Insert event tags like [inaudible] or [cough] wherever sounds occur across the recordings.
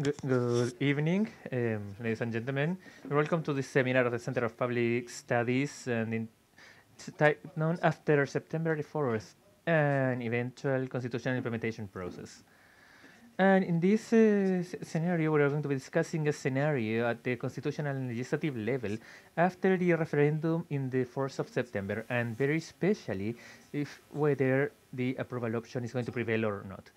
Good evening, um, ladies and gentlemen. Welcome to this seminar of the Center of Public Studies, and in known after September 4th, an eventual constitutional implementation process. And in this uh, scenario, we are going to be discussing a scenario at the constitutional and legislative level after the referendum in the 4th of September, and very especially if whether the approval option is going to prevail or not.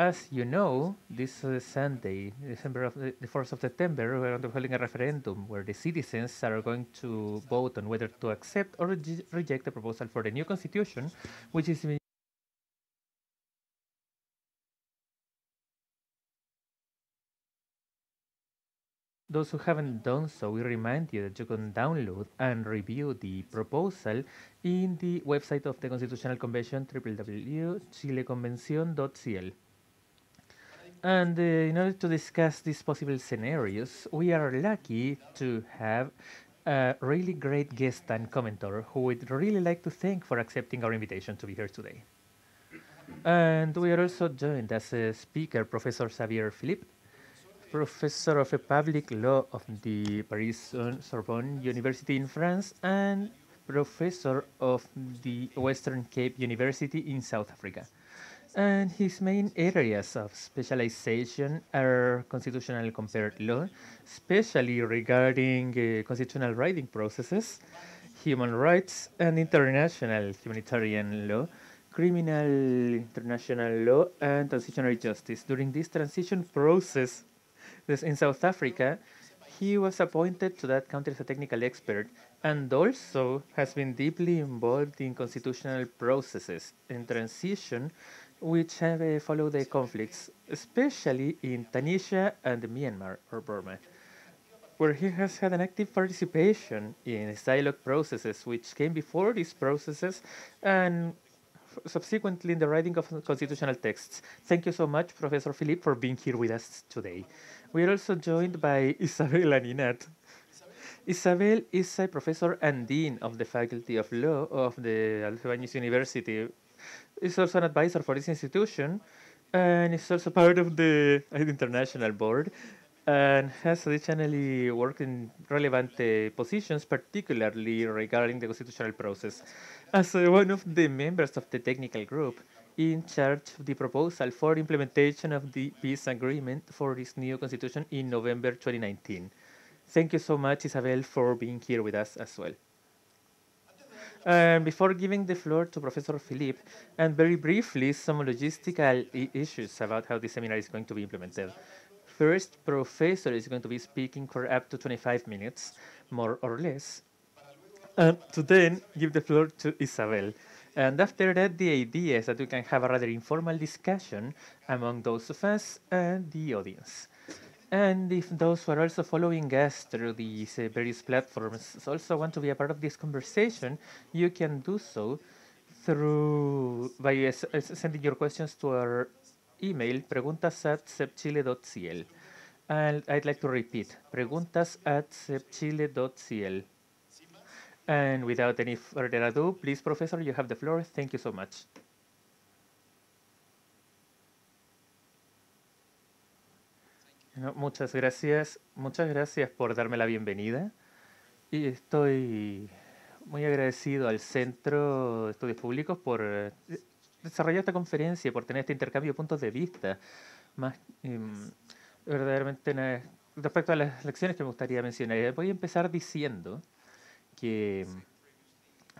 As you know, this uh, Sunday, December of uh, the, 4th of September, we are holding a referendum where the citizens are going to vote on whether to accept or re reject the proposal for the new constitution, which is Those who haven't done so, we remind you that you can download and review the proposal in the website of the Constitutional Convention, www.chileconvencion.cl. And uh, in order to discuss these possible scenarios, we are lucky to have a really great guest and commentator who we'd really like to thank for accepting our invitation to be here today. And we are also joined as a speaker, Professor Xavier Philippe, Professor of Public Law of the Paris Sorbonne University in France and Professor of the Western Cape University in South Africa and his main areas of specialization are constitutional comparative compared law, especially regarding uh, constitutional writing processes, human rights, and international humanitarian law, criminal international law, and transitional justice. During this transition process this in South Africa, he was appointed to that country as a technical expert and also has been deeply involved in constitutional processes in transition which have uh, followed the conflicts, especially in Tunisia and Myanmar or Burma, where he has had an active participation in dialogue processes which came before these processes and subsequently in the writing of constitutional texts. Thank you so much, Professor Philippe, for being here with us today. We are also joined by Isabel Aninat. Isabel is a professor and dean of the Faculty of Law of the Albanese University is also an advisor for this institution, and is also part of the international board, and has additionally worked in relevant uh, positions, particularly regarding the constitutional process, as uh, one of the members of the technical group in charge of the proposal for implementation of the peace agreement for this new constitution in November 2019. Thank you so much, Isabel, for being here with us as well. Um, before giving the floor to Professor Philippe, and very briefly, some logistical issues about how the seminar is going to be implemented. First, Professor is going to be speaking for up to 25 minutes, more or less, and um, to then give the floor to Isabel. And after that, the idea is that we can have a rather informal discussion among those of us and the audience. And if those who are also following us through these uh, various platforms also want to be a part of this conversation, you can do so through by uh, sending your questions to our email preguntas at sepchile.cl. And I'd like to repeat preguntas at sepchile.cl. And without any further ado, please, Professor, you have the floor. Thank you so much. muchas gracias, muchas gracias por darme la bienvenida. Y estoy muy agradecido al Centro de Estudios Públicos por eh, desarrollar esta conferencia, por tener este intercambio de puntos de vista. Más, em, verdaderamente, respecto a las lecciones que me gustaría mencionar, eh, voy a empezar diciendo que,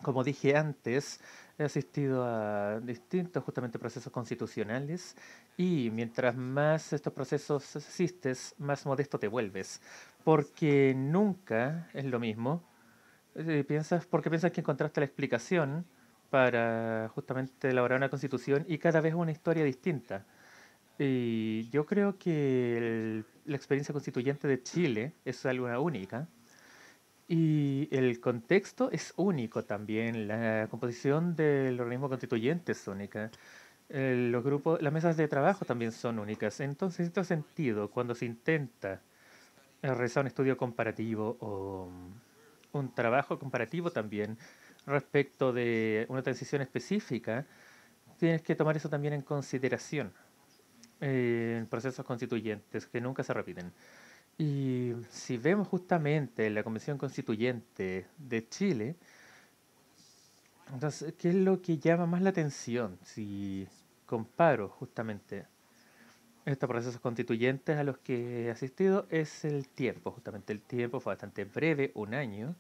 como dije antes, He asistido a distintos justamente procesos constitucionales y mientras más estos procesos asistes, más modesto te vuelves, porque nunca es lo mismo. Eh, piensas, porque piensas que encontraste la explicación para justamente elaborar una constitución y cada vez una historia distinta. Y yo creo que la experiencia constituyente de Chile es algo única y el contexto es único también, la composición del organismo constituyente es única. los grupos, las mesas de trabajo también son únicas. Entonces, en este sentido, cuando se intenta realizar un estudio comparativo o mm, un trabajo comparativo también respecto de una transición específica, tienes que tomar eso también en consideración eh, en procesos constituyentes que nunca se repiten. Y si vemos justamente la Comisión Constituyente de Chile, entonces, ¿qué es lo que llama más la atención si comparo justamente estos procesos constituyentes a los que he asistido? Es el tiempo, justamente el tiempo fue bastante breve, un año,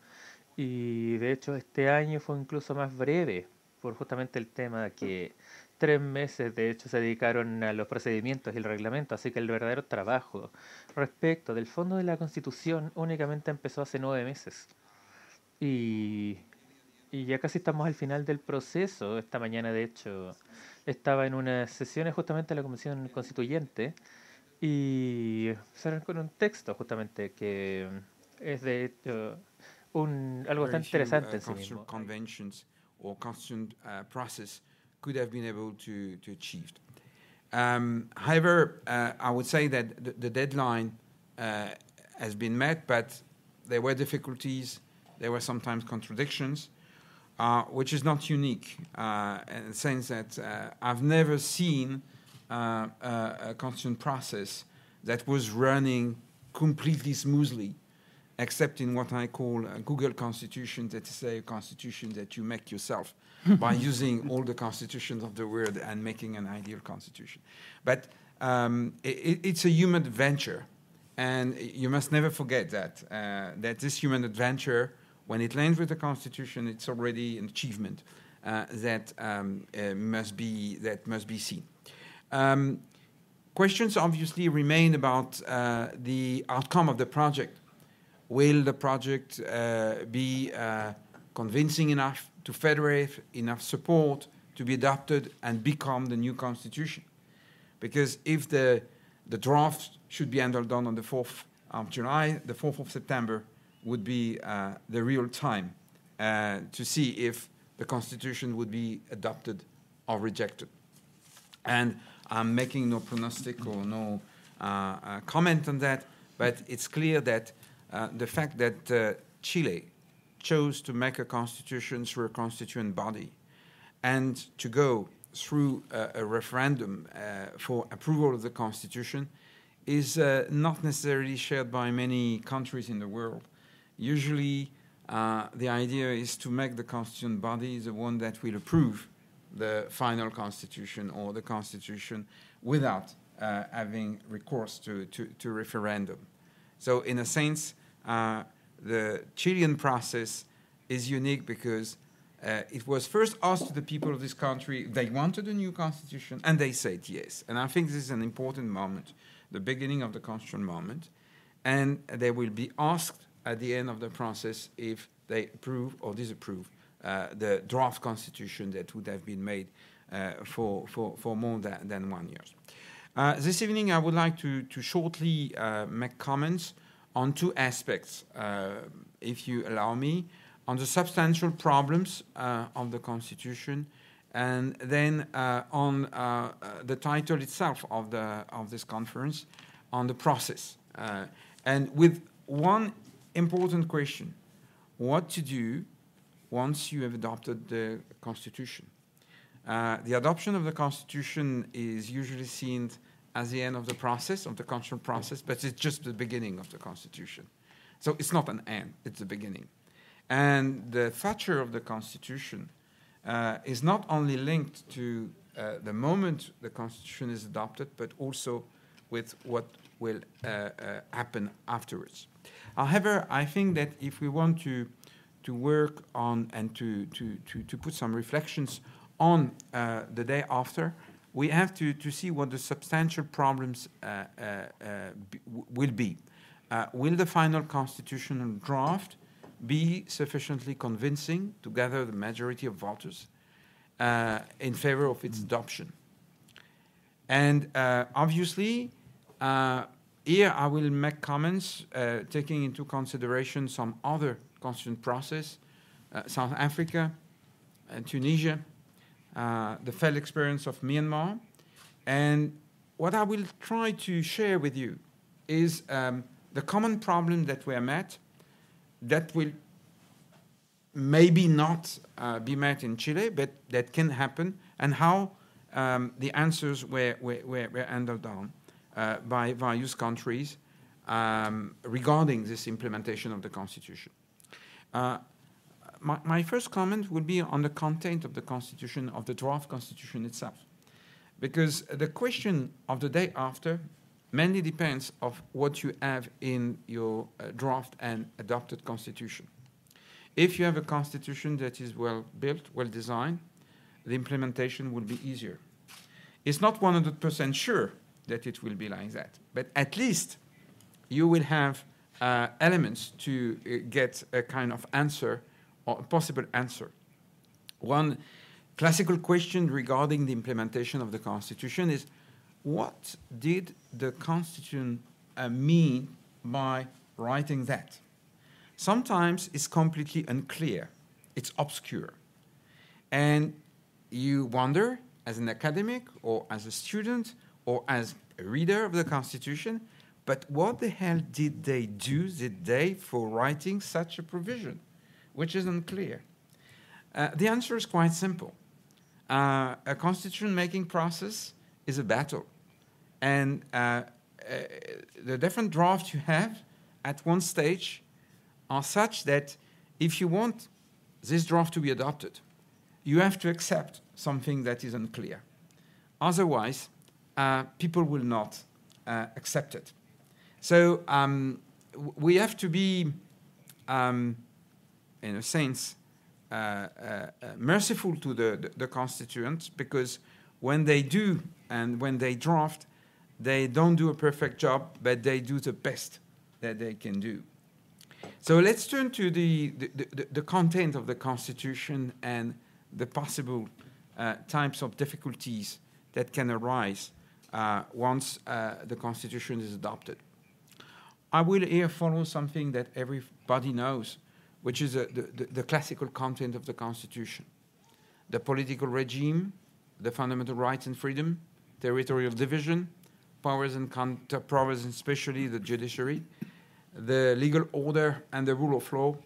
y de hecho este año fue incluso más breve por justamente el tema de que tres meses, de hecho, se dedicaron a los procedimientos y el reglamento, así que el verdadero trabajo respecto del fondo de la Constitución únicamente empezó hace nueve meses. Y, ya casi estamos al final del proceso. Esta mañana, de hecho, estaba en una sesión justamente de la Comisión Constituyente y se con un texto justamente que es de hecho un, algo tan interesante uh, en could have been able to, to achieve. Um, however, uh, I would say that the, the deadline uh, has been met, but there were difficulties, there were sometimes contradictions, uh, which is not unique uh, in the sense that uh, I've never seen uh, a, a constant process that was running completely smoothly except in what I call a Google constitution, that is a constitution that you make yourself [laughs] by using all the constitutions of the world and making an ideal constitution. But um, it, it's a human adventure, and you must never forget that uh, that this human adventure, when it lands with the constitution, it's already an achievement uh, that um, uh, must be that must be seen. Um, questions obviously remain about uh, the outcome of the project Will the project uh, be uh, convincing enough to federate enough support to be adopted and become the new constitution? Because if the, the draft should be handled down on the 4th of July, the 4th of September would be uh, the real time to see if the constitution would be adopted or rejected. And I'm making no prognostic or no uh, uh, comment on that, but it's clear that uh, the fact that uh, Chile chose to make a constitution through a constituent body and to go through a, a referendum uh, for approval of the constitution is uh, not necessarily shared by many countries in the world. Usually, the idea is to make the constituent body the one that will approve the final constitution or the constitution without uh, having recourse to, to, to, referendum. So, in a sense, uh, the Chilean process is unique because uh, it was first asked to the people of this country, they wanted a new constitution, and they said yes. And I think this is an important moment, the beginning of the constitutional moment. And they will be asked at the end of the process if they approve or disapprove uh, the draft constitution that would have been made uh, for, for, for more than, than one year. Uh, this evening, I would like to, to shortly uh, make comments on two aspects, uh, if you allow me, on the substantial problems uh, of the Constitution and then uh, on uh, uh, the title itself of the of this conference, on the process, uh, and with one important question: what to do once you have adopted the constitution? the adoption of the constitution is usually seen as the end of the process, of the constitutional process, but it's just the beginning of the Constitution. So it's not an end, it's the beginning. And the future of the Constitution uh, is not only linked to uh, the moment the Constitution is adopted, but also with what will uh, uh happen afterwards. However, I think that if we want to to work on and to to to, to put some reflections on uh, the day after, we have to, to see what the substantial problems uh, uh, uh will be. Uh, will the final constitutional draft be sufficiently convincing to gather the majority of voters uh, in favor of its adoption? And obviously, here I will make comments taking into consideration some other constituent process, South Africa, and Tunisia, uh, the failed experience of Myanmar. And what I will try to share with you is um, the common problem that we are met that will maybe not uh, be met in Chile, but that can happen, and how um, the answers were, were, were, were handled down uh, by various countries um, regarding this implementation of the Constitution. Uh, my, my first comment would be on the content of the constitution, of the draft constitution itself. Because the question of the day after mainly depends of what you have in your uh, draft and adopted constitution. If you have a constitution that is well built, well designed, the implementation will be easier. It's not 100% sure that it will be like that, but at least you will have uh, elements to uh, get a kind of answer possible answer. One classical question regarding the implementation of the Constitution is what did the Constitution uh, mean by writing that? Sometimes it's completely unclear, it's obscure. And you wonder, as an academic or as a student or as a reader of the Constitution, but what the hell did they do, did they, for writing such a provision? which is unclear? Uh, the answer is quite simple. Uh, a constitution making process is a battle. And uh, uh the different drafts you have at one stage are such that if you want this draft to be adopted, you have to accept something that is unclear. Otherwise, uh, people will not uh, accept it. So um, we have to be um, in a sense, uh, uh, uh, merciful to the, the, the, constituents because when they do and when they draft, they don't do a perfect job, but they do the best that they can do. So let's turn to the, the, the content of the Constitution and the possible uh, types of difficulties that can arise uh, once uh, the Constitution is adopted. I will here follow something that everybody knows, which is a, the, the classical content of the Constitution the political regime, the fundamental rights and freedom, territorial division, powers and powers, especially the judiciary, the legal order, and the rule of law.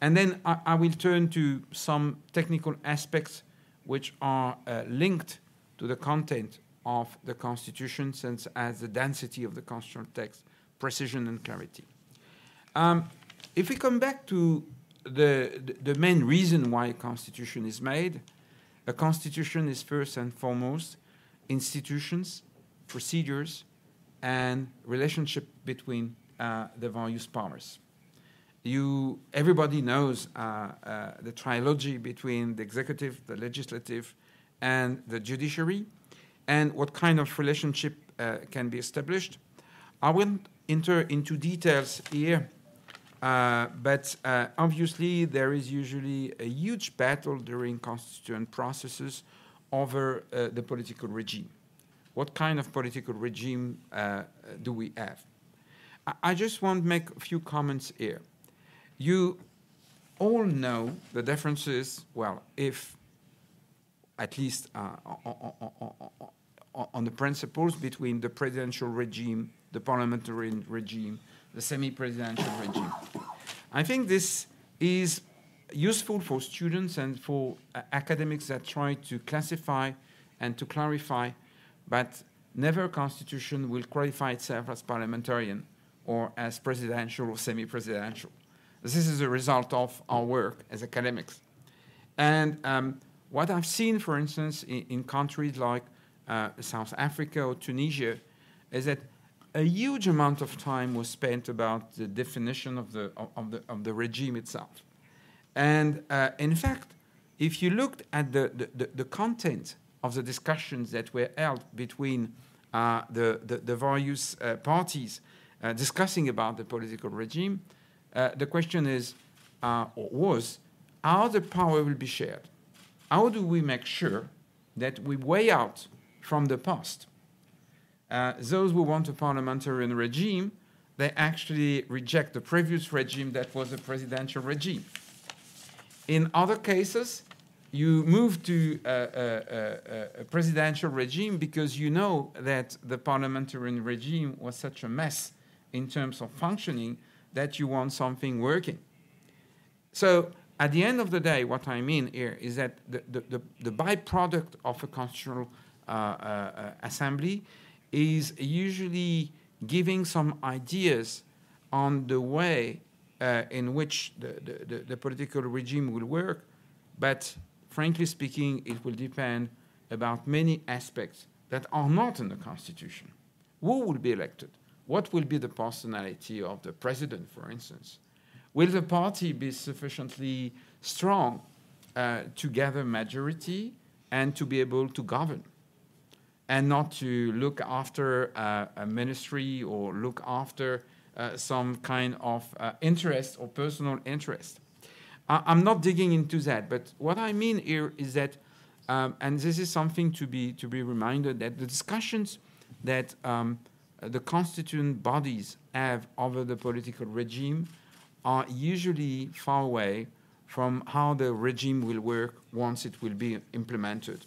And then I, I will turn to some technical aspects which are uh, linked to the content of the Constitution, since as the density of the constitutional text, precision and clarity. Um, if we come back to the, the main reason why a constitution is made, a constitution is first and foremost institutions, procedures, and relationship between uh, the various powers. You, everybody knows uh, uh, the trilogy between the executive, the legislative, and the judiciary, and what kind of relationship uh, can be established. I won't enter into details here uh, but uh, obviously, there is usually a huge battle during constituent processes over uh, the political regime. What kind of political regime uh, do we have? I, I just want to make a few comments here. You all know the differences, well, if at least uh, on the principles between the presidential regime, the parliamentary regime, the semi-presidential regime. I think this is useful for students and for uh, academics that try to classify and to clarify, but never a constitution will qualify itself as parliamentarian or as presidential or semi-presidential. This is a result of our work as academics. And um, what I've seen, for instance, in, in countries like uh, South Africa or Tunisia, is that a huge amount of time was spent about the definition of the, of the, of the regime itself. And uh, in fact, if you looked at the, the, the, the, content of the discussions that were held between uh, the, the, the, various uh, parties uh, discussing about the political regime, uh, the question is, uh, or was, how the power will be shared. How do we make sure that we weigh out from the past uh, those who want a parliamentarian regime, they actually reject the previous regime that was a presidential regime. In other cases, you move to a, a, a, a, presidential regime because you know that the parliamentarian regime was such a mess in terms of functioning that you want something working. So at the end of the day, what I mean here is that the, the, the, the byproduct of a constitutional uh, uh, uh assembly is usually giving some ideas on the way uh, in which the, the, the, political regime will work. But frankly speaking, it will depend about many aspects that are not in the Constitution. Who will be elected? What will be the personality of the president, for instance? Will the party be sufficiently strong uh, to gather majority and to be able to govern? and not to look after uh, a ministry or look after uh, some kind of uh, interest or personal interest. I- am not digging into that, but what I mean here is that, um, and this is something to be to be reminded that the discussions that um, the constituent bodies have over the political regime are usually far away from how the regime will work once it will be implemented.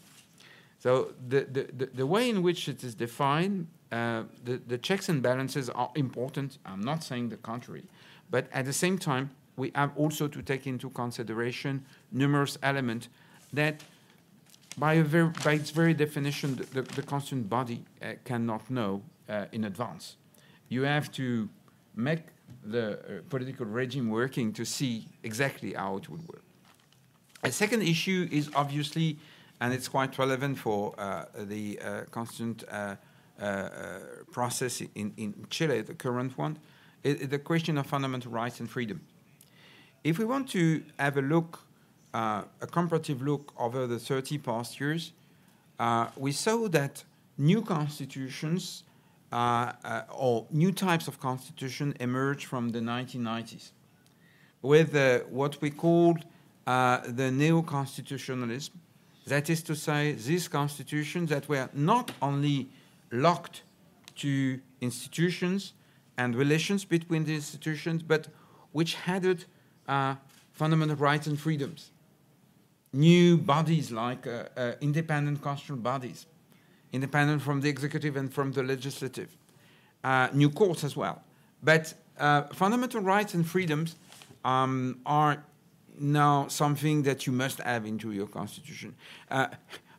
So the, the, the, way in which it is defined, uh, the, the checks and balances are important. I'm not saying the contrary. But at the same time, we have also to take into consideration numerous elements that by, very, by its very definition, the, the, the body uh, cannot know uh, in advance. You have to make the uh, political regime working to see exactly how it would work. A second issue is obviously and it's quite relevant for uh, the uh, constant uh, process in, in Chile, the current one, it, the question of fundamental rights and freedom. If we want to have a look, a comparative look over the 30 past years, we saw that new constitutions uh, uh, or new types of constitution emerged from the 1990s with uh, what we called the neo-constitutionalism, that is to say, these constitutions that were not only locked to institutions and relations between the institutions, but which had uh, fundamental rights and freedoms. New bodies like uh, uh, independent constitutional bodies, independent from the executive and from the legislative, uh, new courts as well. But uh, fundamental rights and freedoms um, are now something that you must have into your constitution. Uh,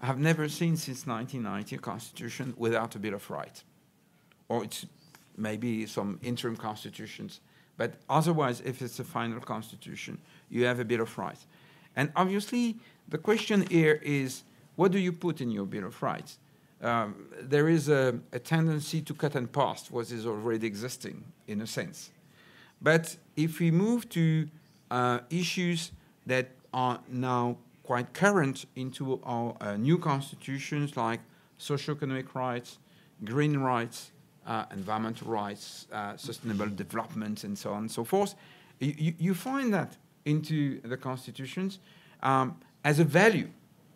I've never seen since 1990 a constitution without a bill of rights, or it's maybe some interim constitutions. But otherwise, if it's a final constitution, you have a bill of rights. And obviously, the question here is what do you put in your bill of rights? Um, there is a, a tendency to cut and paste what is already existing, in a sense. But if we move to uh, issues that are now quite current into our uh, new constitutions like socioeconomic rights, green rights, uh, environmental rights, uh, sustainable development, and so on and so forth. You, you find that into the constitutions um, as a value.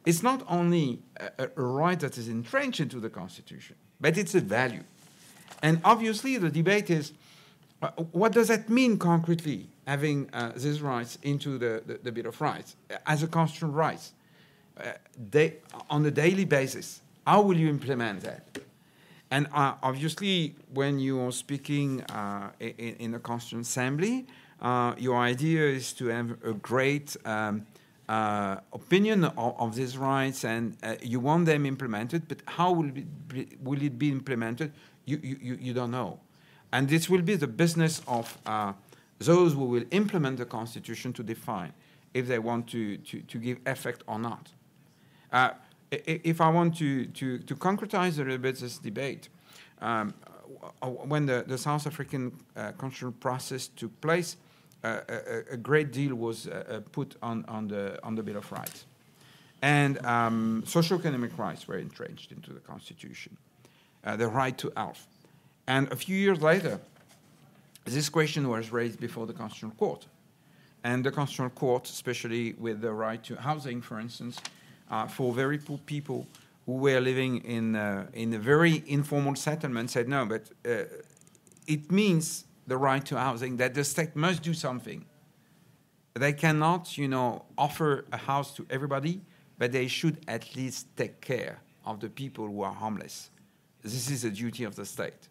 It's not only a, a right that is entrenched into the constitution, but it's a value. And obviously, the debate is uh, what does that mean concretely having uh, these rights into the, the, the, Bill of Rights uh, as a constitutional right uh, they, on a daily basis. How will you implement that? And uh, obviously, when you are speaking uh, in, in a constitutional assembly, uh, your idea is to have a great um, opinion of, of, these rights and you want them implemented, but how will it be, will it be implemented? You, you, you don't know. And this will be the business of those who will implement the Constitution to define if they want to, to, to give effect or not. Uh, if I want to, to, to concretize a little bit this debate, um, uh, when the, the South African uh, constitutional process took place, uh, a, a, great deal was uh, uh, put on, on, the, on the Bill of Rights. And um, socioeconomic rights were entrenched into the Constitution, uh, the right to health. And a few years later, this question was raised before the Constitutional Court. And the Constitutional Court, especially with the right to housing, for instance, uh, for very poor people who were living in, uh, in a very informal settlement, said no, but uh, it means the right to housing that the state must do something. They cannot, you know, offer a house to everybody, but they should at least take care of the people who are homeless. This is a duty of the state.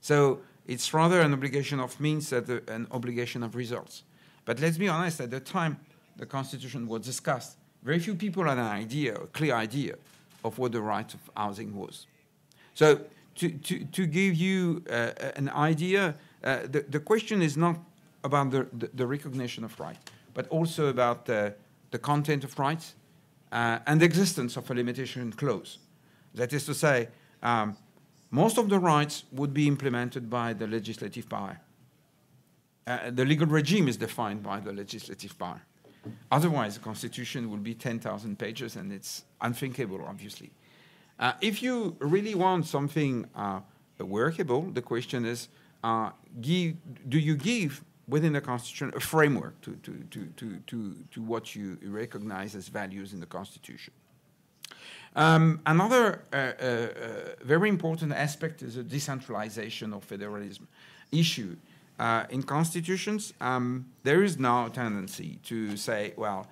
So it's rather an obligation of means than an obligation of results. But let's be honest, at the time the Constitution was discussed, very few people had an idea, a clear idea, of what the right of housing was. So, to, to, to give you uh, an idea, uh, the, the question is not about the, the, the recognition of rights, but also about uh, the content of rights uh, and the existence of a limitation clause. That is to say, um, most of the rights would be implemented by the legislative power. Uh, the legal regime is defined by the legislative power. Otherwise, the Constitution will be 10,000 pages, and it's unthinkable, obviously. Uh, if you really want something uh, workable, the question is, uh, give, do you give within the Constitution a framework to, to, to, to, to, to what you recognize as values in the Constitution? Um, another uh, uh, uh, very important aspect is the decentralization of federalism issue. Uh, in constitutions, um, there is now a tendency to say, well,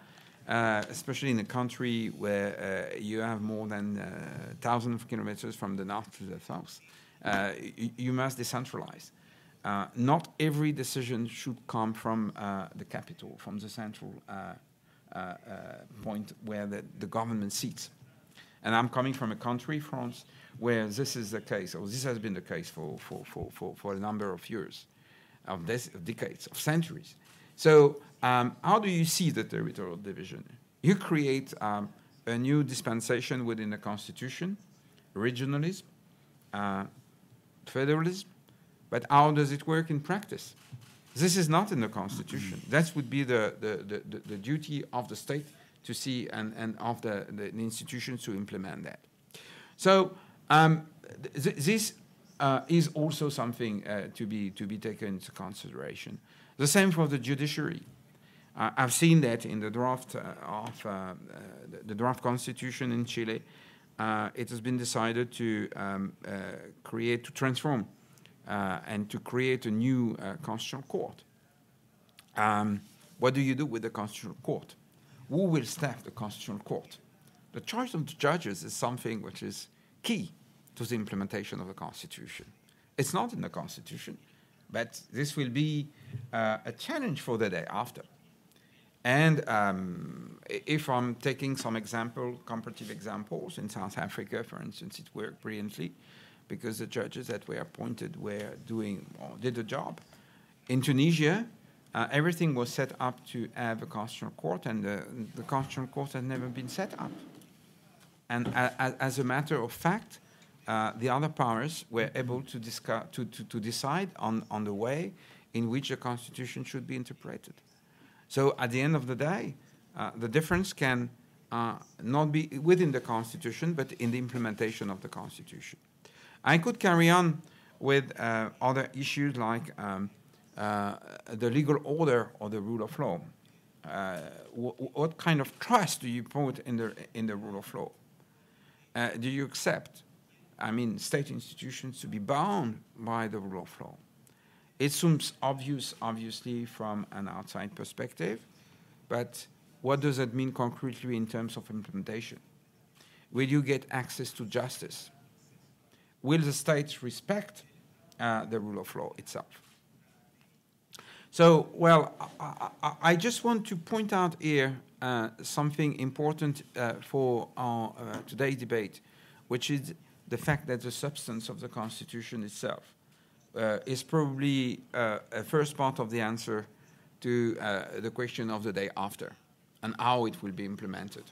especially in a country where you have more than uh, thousands of kilometers from the north to the south, you, you must decentralize. Uh, not every decision should come from uh, the capital, from the central uh, point where the, the government sits. And I'm coming from a country, France, where this is the case, or this has been the case for, for, for, for, for a number of years, of, decades, of centuries. So, um, how do you see the territorial division? You create um, a new dispensation within the Constitution, regionalism, uh, federalism, but how does it work in practice? This is not in the Constitution. That would be the, the, the, the duty of the state to see and, and of the, the institutions to implement that. So um, th this uh, is also something uh, to, be, to be taken into consideration. The same for the judiciary. Uh, I've seen that in the draft uh, of uh, the draft constitution in Chile. Uh, it has been decided to um, create, to transform, and to create a new constitutional court. Um, what do you do with the constitutional court? who will staff the Constitutional Court. The choice of the judges is something which is key to the implementation of the Constitution. It's not in the Constitution, but this will be uh, a challenge for the day after. And um, if I'm taking some example, comparative examples in South Africa, for instance, it worked brilliantly because the judges that were appointed were doing or did the job. In Tunisia, uh, everything was set up to have a constitutional court, and the, the constitutional court had never been set up. And as a matter of fact, uh, the other powers were able to, discuss, to, to, to, decide on, on the way in which the constitution should be interpreted. So at the end of the day, uh, the difference can uh, not be within the constitution, but in the implementation of the constitution. I could carry on with uh, other issues like. Um, uh, the legal order or the rule of law. Uh, what kind of trust do you put in the, in the rule of law? Uh, do you accept, I mean, state institutions to be bound by the rule of law? It seems obvious, obviously, from an outside perspective, but what does that mean concretely in terms of implementation? Will you get access to justice? Will the state respect uh, the rule of law itself? So, well, I, I, I just want to point out here uh, something important uh, for our uh, today's debate, which is the fact that the substance of the Constitution itself uh, is probably uh, a first part of the answer to uh, the question of the day after and how it will be implemented.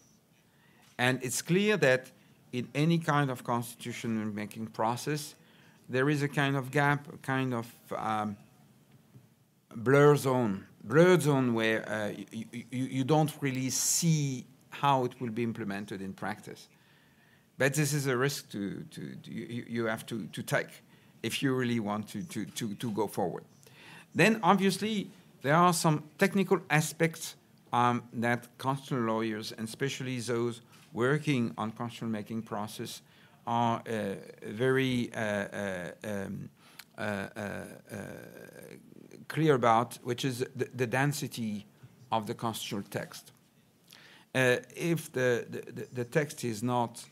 And it's clear that in any kind of constitution making process, there is a kind of gap, a kind of um, blur zone, blur zone where uh, you, you, you don't really see how it will be implemented in practice. But this is a risk to, to, to you, you, have to, to take if you really want to, to, to, to go forward. Then, obviously, there are some technical aspects um, that constitutional lawyers, and especially those working on constitutional making process, are uh, very uh, uh um, uh, uh, clear about, which is the, the density of the constitutional text. Uh, if the, the, the, text is not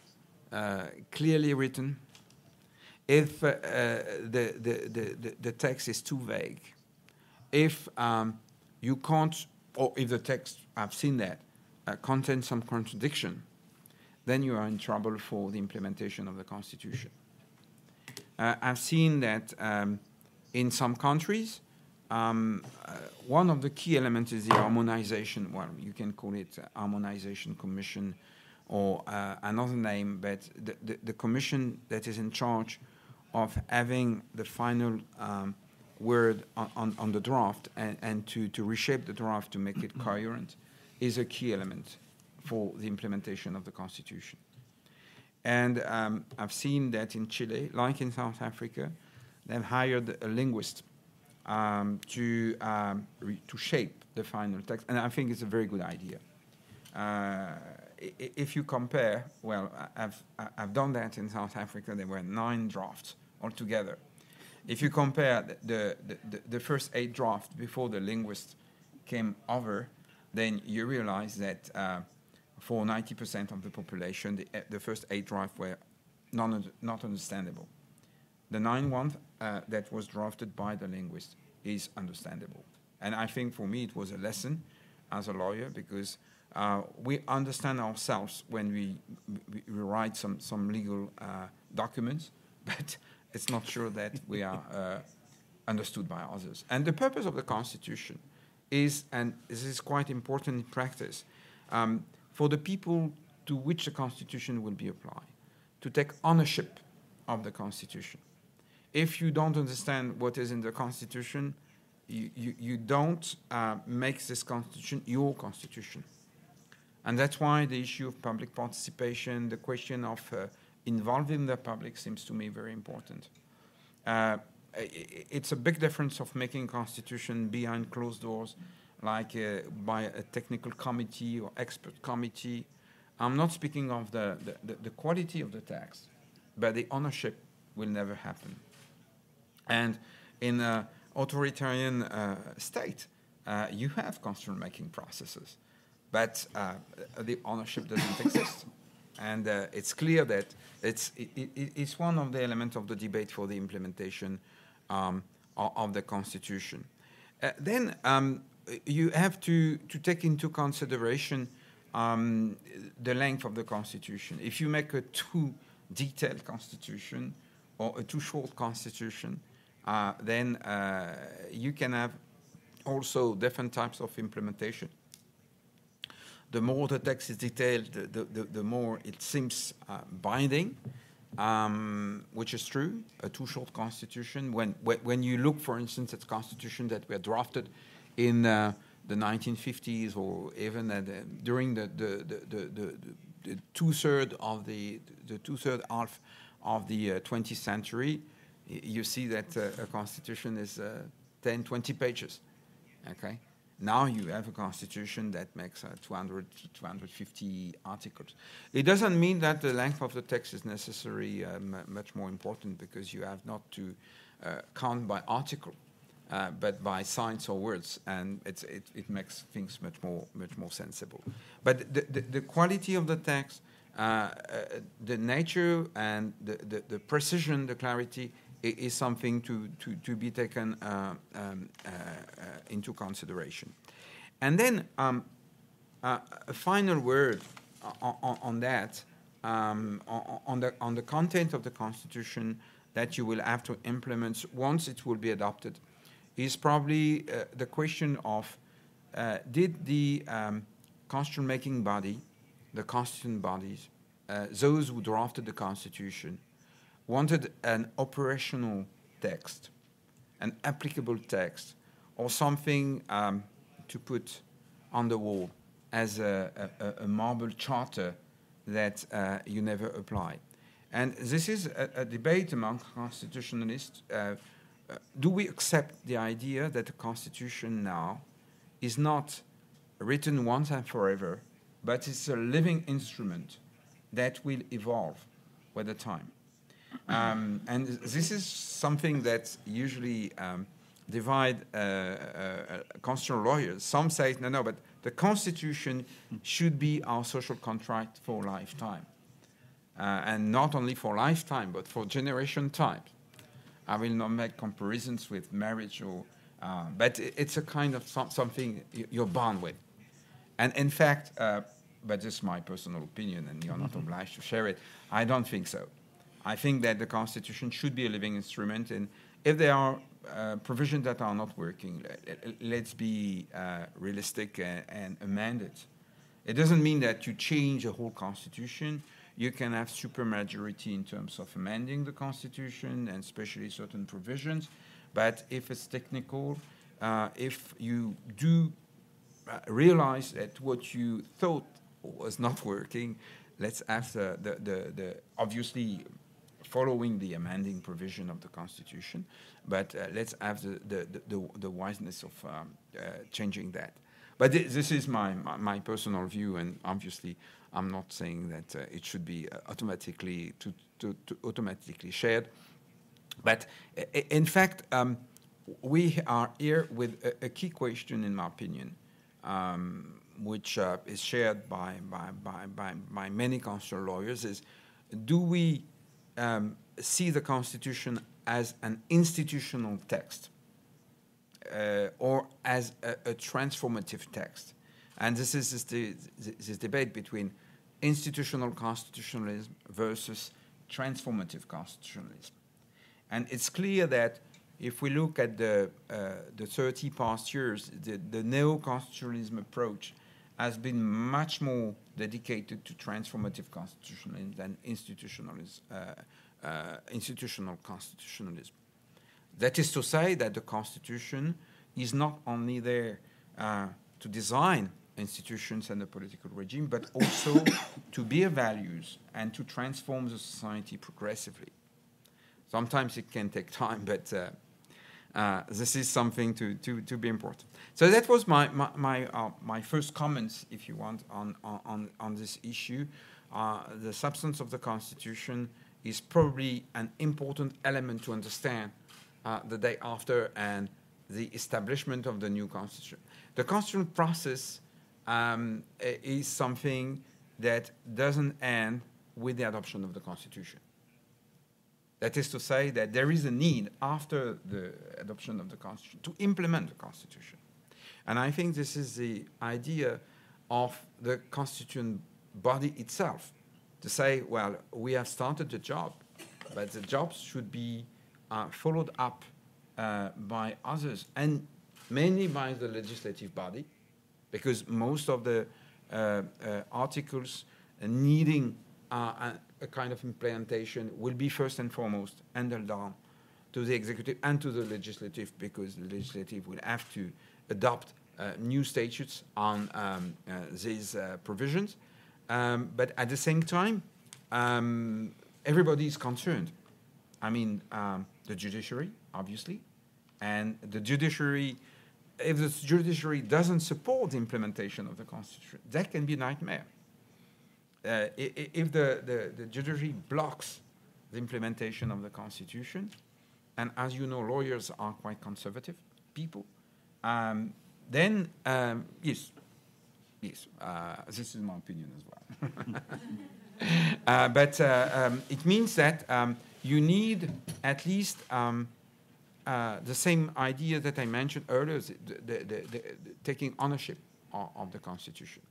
uh, clearly written, if uh, the, the, the, the, text is too vague, if um, you can't, or if the text, I've seen that, uh, contains some contradiction, then you are in trouble for the implementation of the Constitution. Uh, I've seen that um, in some countries, um, uh, one of the key elements is the harmonization. Well, you can call it harmonization commission or uh, another name, but the, the, the, commission that is in charge of having the final um, word on, on, on, the draft and, and to, to reshape the draft to make it [clears throat] coherent is a key element for the implementation of the Constitution. And um, I've seen that in Chile, like in South Africa, they've hired a linguist um, to, um, to shape the final text. And I think it's a very good idea. Uh, if you compare, well, I've, I've done that in South Africa. There were nine drafts altogether. If you compare the, the, the, the first eight drafts before the linguist came over, then you realize that uh, for 90% of the population, the, the first eight drafts were non, not understandable the nine one uh, that was drafted by the linguist is understandable. And I think for me it was a lesson as a lawyer because uh, we understand ourselves when we, we, write some, some legal uh, documents, [laughs] but it's not sure that we are uh, understood by others. And the purpose of the Constitution is, and this is quite important in practice, um, for the people to which the Constitution will be applied, to take ownership of the Constitution if you don't understand what is in the constitution, you, you, you don't uh, make this constitution your constitution. And that's why the issue of public participation, the question of uh, involving the public seems to me very important. Uh, it's a big difference of making constitution behind closed doors, like uh, by a technical committee or expert committee. I'm not speaking of the, the, the quality of the text, but the ownership will never happen. And in an authoritarian uh, state, uh, you have constitution making processes, but uh, the ownership doesn't [coughs] exist. And it's clear that it's, it, it, it's one of the elements of the debate for the implementation um, of, of, the Constitution. then um, you have to, to take into consideration um, the length of the constitution. If you make a too detailed constitution or a too short constitution, uh, then uh, you can have also different types of implementation. The more the text is detailed, the, the, the more it seems uh, binding, um, which is true. A too short constitution. When, when you look, for instance, at constitutions that were drafted in uh, the 1950s or even uh, the, during the, the, the two third of the, the two third half of the 20th uh, century, you see that uh, a constitution is uh, 10, 20 pages. Okay? Now you have a constitution that makes uh, 200, 250 articles. It doesn't mean that the length of the text is necessarily uh, much more important because you have not to uh, count by article. Uh, but by signs or words, and it, it, makes things much more much more sensible. But the, the, the quality of the text, uh, uh, the nature and the, the, the, precision, the clarity is something to, to, to be taken uh, um, uh, uh into consideration. And then um, uh, a final word on, on that, um, on, the, on the content of the Constitution that you will have to implement once it will be adopted, is probably uh, the question of did the um, constitution making body, the constituent bodies, those who drafted the Constitution, wanted an operational text, an applicable text, or something um, to put on the wall as a, a, a marble charter that uh, you never apply. And this is a, a debate among constitutionalists. Uh, uh, do we accept the idea that the Constitution now is not written once and forever, but it's a living instrument that will evolve with the time? Um, and this is something that usually um, divide uh, uh, uh, constitutional lawyers. Some say, no, no, but the Constitution should be our social contract for lifetime. Uh, and not only for lifetime, but for generation time. I will not make comparisons with marriage or, uh, but it's a kind of some, something you're bound with. And in fact, uh, but this is my personal opinion, and you're not mm-hmm. obliged to share it, I don't think so. I think that the Constitution should be a living instrument, and if there are uh, provisions that are not working, let, us be uh, realistic and, and, amend it. It doesn't mean that you change the whole Constitution. You can have supermajority in terms of amending the Constitution and especially certain provisions, but if it's technical, uh, if you do uh, realize that what you thought was not working, let's have the, the, the, the obviously following the amending provision of the Constitution, but uh, let's have the, the, the, the wiseness of um, uh, changing that. But th this is my, my, my, personal view, and obviously I'm not saying that uh, it should be uh, automatically to, to, to, automatically shared. But uh, in fact, um, we are here with a, a, key question, in my opinion, um, which uh, is shared by, by, by, by, by many consular lawyers, is do we um, see the Constitution as an institutional text uh, or as a, a, transformative text. And this is this, this, this debate between institutional constitutionalism versus transformative constitutionalism. And it's clear that if we look at the, uh, the 30 past years, the, the neo constitutionalism approach has been much more dedicated to transformative constitutionalism and institutionalism, uh, uh, institutional constitutionalism. That is to say that the Constitution is not only there uh, to design institutions and the political regime, but also [coughs] to bear values and to transform the society progressively. Sometimes it can take time, but uh, uh, this is something to, to, to be important. So that was my, my, my, uh, my first comments, if you want, on, on, on this issue. Uh, the substance of the Constitution is probably an important element to understand uh, the day after and the establishment of the new Constitution. The Constitution process um, is something that doesn't end with the adoption of the Constitution. That is to say that there is a need after the adoption of the Constitution to implement the Constitution. And I think this is the idea of the constituent body itself to say, well, we have started the job, but the jobs should be uh, followed up uh, by others and mainly by the legislative body, because most of the uh, uh articles needing uh, a kind of implementation will be first and foremost handed down to the executive and to the legislative because the legislative will have to adopt uh, new statutes on um, uh, these uh, provisions. Um, but at the same time, um, everybody is concerned. I mean, um, the judiciary, obviously, and the judiciary, if the judiciary doesn't support the implementation of the Constitution, that can be a nightmare uh, if the, the, the judiciary blocks the implementation of the Constitution, and as you know, lawyers are quite conservative people, um, then um, yes, yes, uh, this is my opinion as well. [laughs] uh, but uh, um, it means that um, you need at least um, uh, the same idea that I mentioned earlier, the, the, the, taking ownership of, of the Constitution.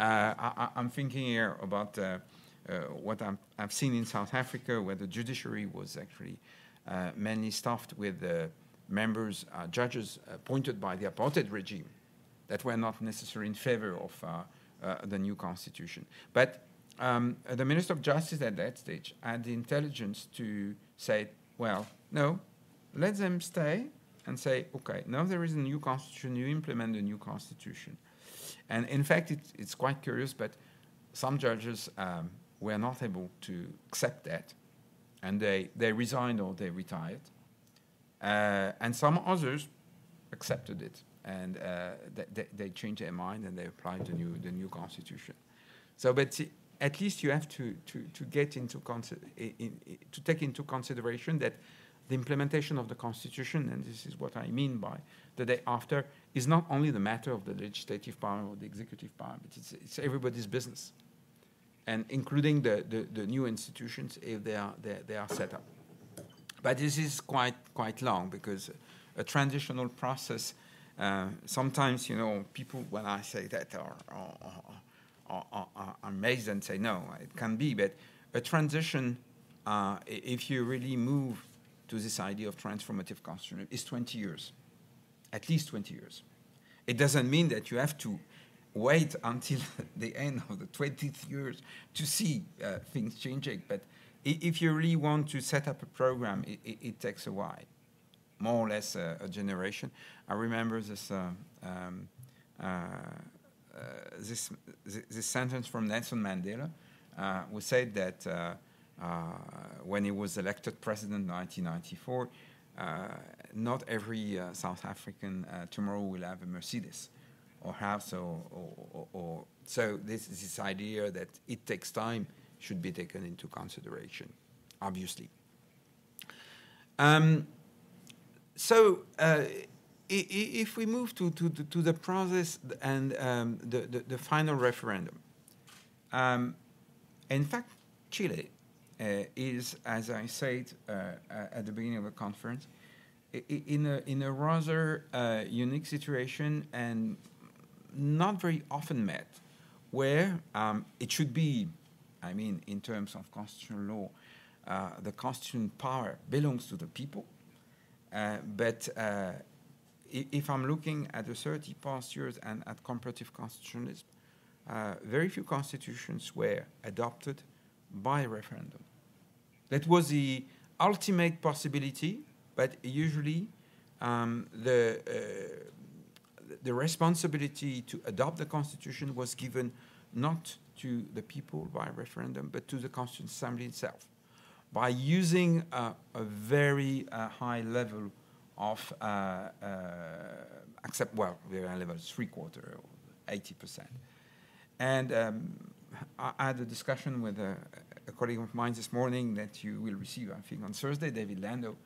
Uh, I, am thinking here about uh, uh, what i have seen in South Africa, where the judiciary was actually mainly staffed with members, judges appointed by the apartheid regime that were not necessarily in favor of the new constitution. But um, the Minister of Justice at that stage had the intelligence to say, well, no, let them stay and say, okay, now there is a new constitution, you implement the new constitution. And in fact, it, it's quite curious, but some judges um, were not able to accept that, and they, they resigned or they retired. Uh, and some others accepted it, and uh, they, they changed their mind and they applied the new, the new constitution. So, but at least you have to, to, to get into con in, in, to take into consideration that the implementation of the constitution, and this is what I mean by the day after, is not only the matter of the legislative power or the executive power, but it's, it's everybody's business, and including the, the, the new institutions if eh, they are, they, they, are set up. But this is quite, quite long because a transitional process, uh, sometimes, you know, people, when I say that, are, are, are, are, amazed and say, no, it can be. But a transition, uh, if you really move to this idea of transformative construction, is 20 years at least 20 years. It doesn't mean that you have to wait until [laughs] the end of the 20th years to see uh, things changing. But if you really want to set up a program, it, it, it takes a while, more or less a, uh, a generation. I remember this. Uh, um, uh, uh this, this sentence from Nelson Mandela, uh, who said that when he was elected president in 1994, not every uh, South African uh, tomorrow will have a Mercedes or house so. or, or, or so this this idea that it takes time should be taken into consideration, obviously. Um, so uh, if we move to, to, to the process and um, the, the, the, final referendum, um, in fact, Chile uh, is, as I said uh, uh at the beginning of the conference, in a in a rather uh, unique situation and not very often met, where um, it should be, I mean, in terms of constitutional law, uh, the constitutional power belongs to the people. Uh, but uh, if I'm looking at the 30 past years and at comparative constitutionalism, uh, very few constitutions were adopted by referendum. That was the ultimate possibility but usually um, the uh, the responsibility to adopt the constitution was given not to the people by referendum, but to the Constituent Assembly itself, by using a very uh, high level of uh, uh, accept well, very high level, three quarter, eighty percent, and. Um, I had a discussion with a, a, colleague of mine this morning that you will receive, I think, on Thursday, David Lando,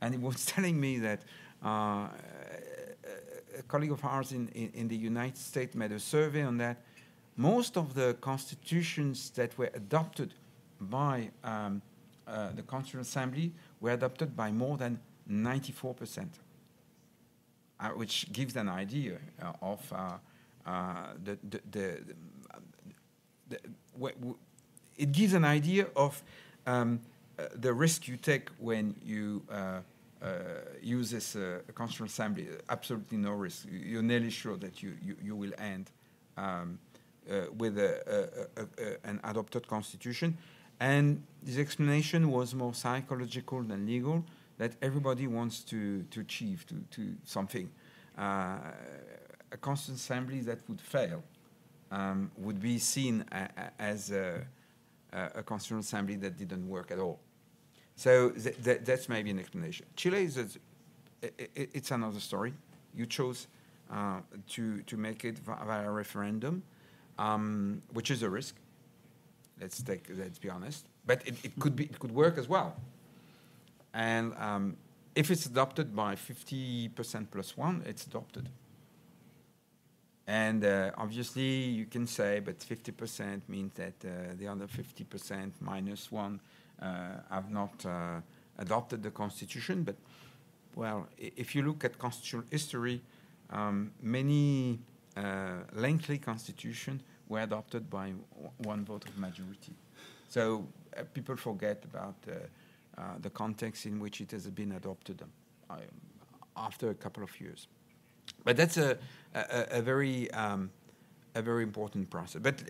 and he was [laughs] telling me that uh, a colleague of ours in, in, in, the United States made a survey on that. Most of the constitutions that were adopted by um, uh, the Constitutional Assembly were adopted by more than 94%, uh, which gives an idea uh, of uh, uh, the, the, the, the it gives an idea of um, uh, the risk you take when you uh, uh, use this constitutional assembly, absolutely no risk. You're nearly sure that you, you, you will end um, with a, a, a, an adopted constitution. And this explanation was more psychological than legal, that everybody wants to, to achieve to, to something. Uh, a constant assembly that would fail um, would be seen a, a, as a, a assembly that didn't work at all. So th- th- that's maybe an explanation. Chile is a, it, it's another story. You chose uh, to to make it via referendum, um, which is a risk. Let's take let's be honest. But it, it could be it could work as well. And um, if it's adopted by fifty percent plus one, it's adopted. And uh, obviously, you can say, but fifty percent means that uh, the other fifty percent minus one have uh, not uh, adopted the constitution. But, well, if you look at constitutional history, um, many uh, lengthy constitutions were adopted by one vote of majority. So uh, people forget about uh, uh, the context in which it has been adopted um, after a couple of years. But that's a, a, a very um, a very important process. But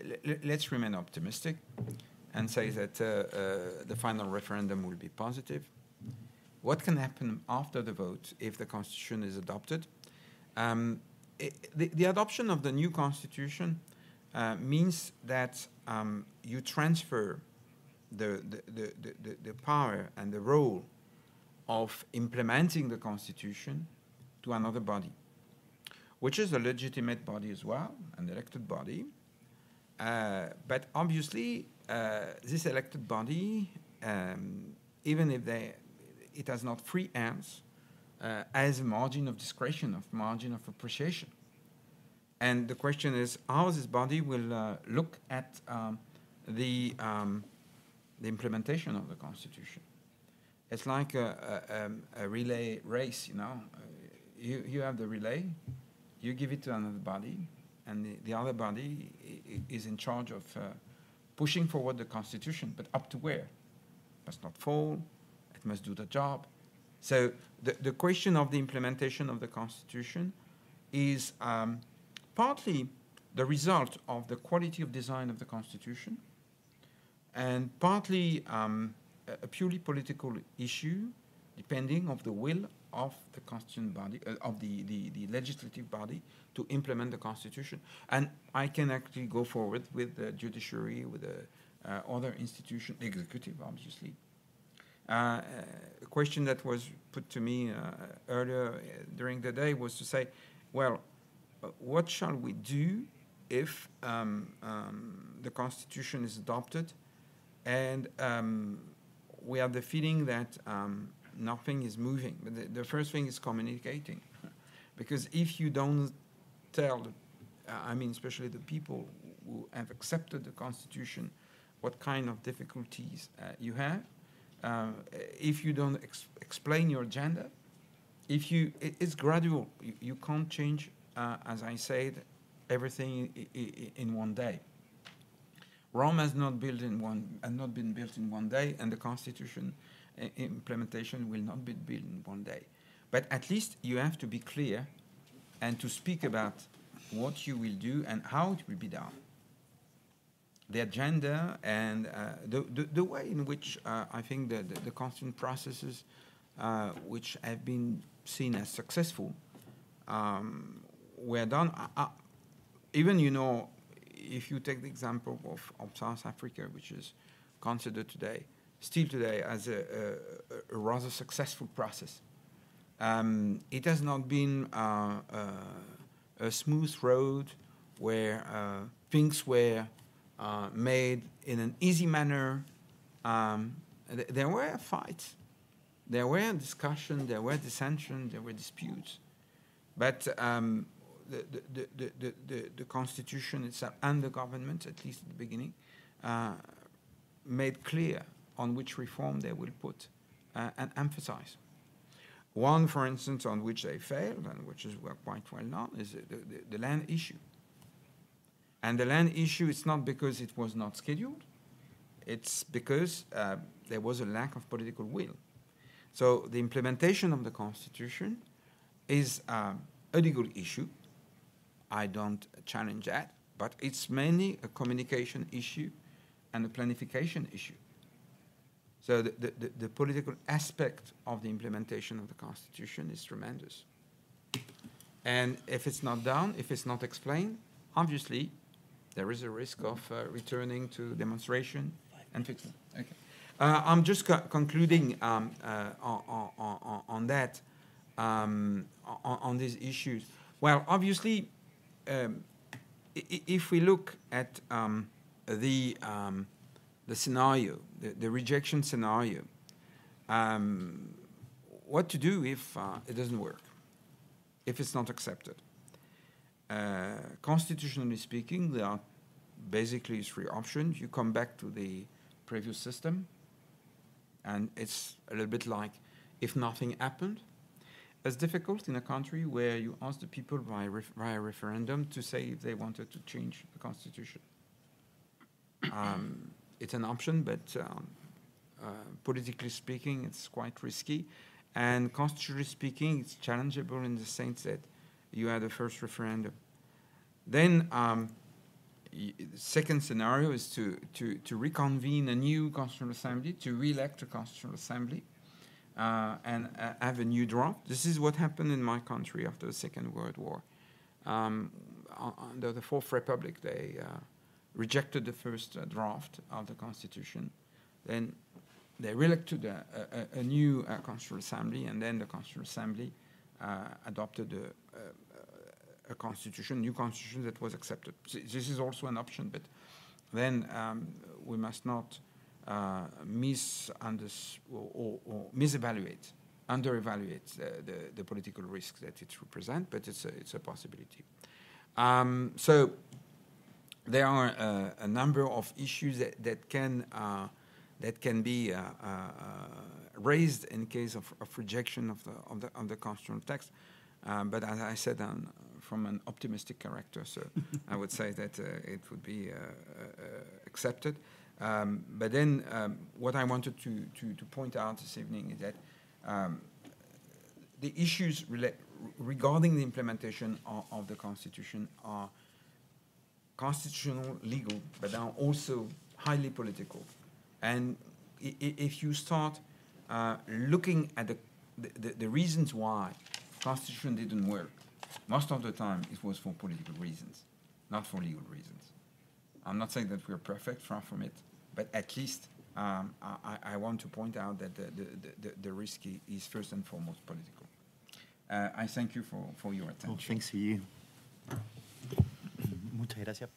let's remain optimistic and say mm-hmm. that uh, uh, the final referendum will be positive. What can happen after the vote if the constitution is adopted? Um, it, the, the, adoption of the new constitution uh, means that um, you transfer the, the, the, the, power and the role of implementing the constitution to another body, which is a legitimate body as well, an elected body. Uh, but obviously, uh, this elected body, um, even if they, it has not free hands, uh, has a margin of discretion, of margin of appreciation. And the question is how this body will uh, look at um, the, um, the implementation of the Constitution it's like a, a, um, a, relay race, you know. you, you have the relay, you give it to another body, and the, the other body is in charge of uh, pushing forward the Constitution, but up to where? It must not fall, it must do the job. So the, the question of the implementation of the Constitution is um, partly the result of the quality of design of the Constitution and partly um, a purely political issue depending of the will of the constituent body, uh, of the, the, the legislative body to implement the constitution. And I can actually go forward with the judiciary, with the uh, other institution, the executive, obviously. Uh, uh, a question that was put to me uh, earlier uh, during the day was to say, well, what shall we do if um, um, the constitution is adopted and um, we have the feeling that um, nothing is moving. But the, the first thing is communicating. because if you don't tell, uh, I mean, especially the people who have accepted the Constitution, what kind of difficulties uh, you have, uh, if you don't ex explain your agenda, if you, it, it's gradual. You, you can't change, uh, as I said, everything in one day. Rome has not built in one, has not been built in one day, and the Constitution implementation will not be built in one day. But at least you have to be clear and to speak about what you will do and how it will be done. The agenda and uh, the, the, the, way in which uh, I think the, the, the constant processes uh, which have been seen as successful um, were done. even, you know, if you take the example of, of South Africa, which is considered today still today as a, a, a rather successful process. Um, it has not been uh, uh, a smooth road where uh, things were uh, made in an easy manner. Um, th- there were fights, there were discussions, there were dissensions, there were disputes, but um, the, the, the, the, the constitution itself and the government, at least at the beginning, uh, made clear on which reform they will put uh, and emphasize. One, for instance, on which they failed, and which is quite well known, is the, the, the land issue. And the land issue, it's not because it was not scheduled, it's because uh, there was a lack of political will. So the implementation of the Constitution is uh, a legal issue. I don't challenge that, but it's mainly a communication issue and a planification issue. So the, the, the, political aspect of the implementation of the Constitution is tremendous. And if it's not done, if it's not explained, obviously there is a risk of uh, returning to demonstration and fixing. Okay. Uh, I'm just co concluding um, uh, on, on, on, that, um, on, on, these issues. Well, obviously, um, if we look at um, the um, the scenario, the, the rejection scenario. Um, what to do if uh, it doesn't work, if it's not accepted. Uh, constitutionally speaking, there are basically three options. You come back to the previous system, and it's a little bit like if nothing happened. It's difficult in a country where you ask the people by ref- via referendum to say if they wanted to change the constitution. Um, it's an option, but um, uh, politically speaking, it's quite risky. And constitutionally speaking, it's challengeable in the sense that you had a first referendum. Then, um, y- second scenario is to, to, to reconvene a new constitutional assembly, to re-elect a constitutional assembly, uh, and uh, have a new draft. This is what happened in my country after the Second World War. Um, under the Fourth Republic, they uh, rejected the first uh, draft of the constitution. Then they elected a, a, a new uh, constitutional assembly, and then the constitutional assembly uh, adopted a, a, constitution, new constitution that was accepted. This is also an option, but then um, we must not uh, or, or, or misevaluate, underevaluate the, uh, the, the, political risks that it represents, but it's a, it's a possibility. Um, so there are uh, a number of issues that, that can uh, that can be uh, uh, uh raised in case of, of, rejection of the of the, of the constitutional text. Uh, but as I said, um, from an optimistic character, so I would say that it would be accepted. Um, but then, um, what I wanted to, to, to point out this evening is that um, the issues regarding the implementation of, of the constitution are constitutional, legal, but are also highly political. And if you start uh, looking at the, the, the reasons why constitution didn't work, most of the time it was for political reasons, not for legal reasons. I'm not saying that we're perfect, far from it, but at least um, I, I, want to point out that the, the, the, the risk is first and foremost political. Uh, I thank you for, for your attention. Well, thanks for you. Muchas gracias.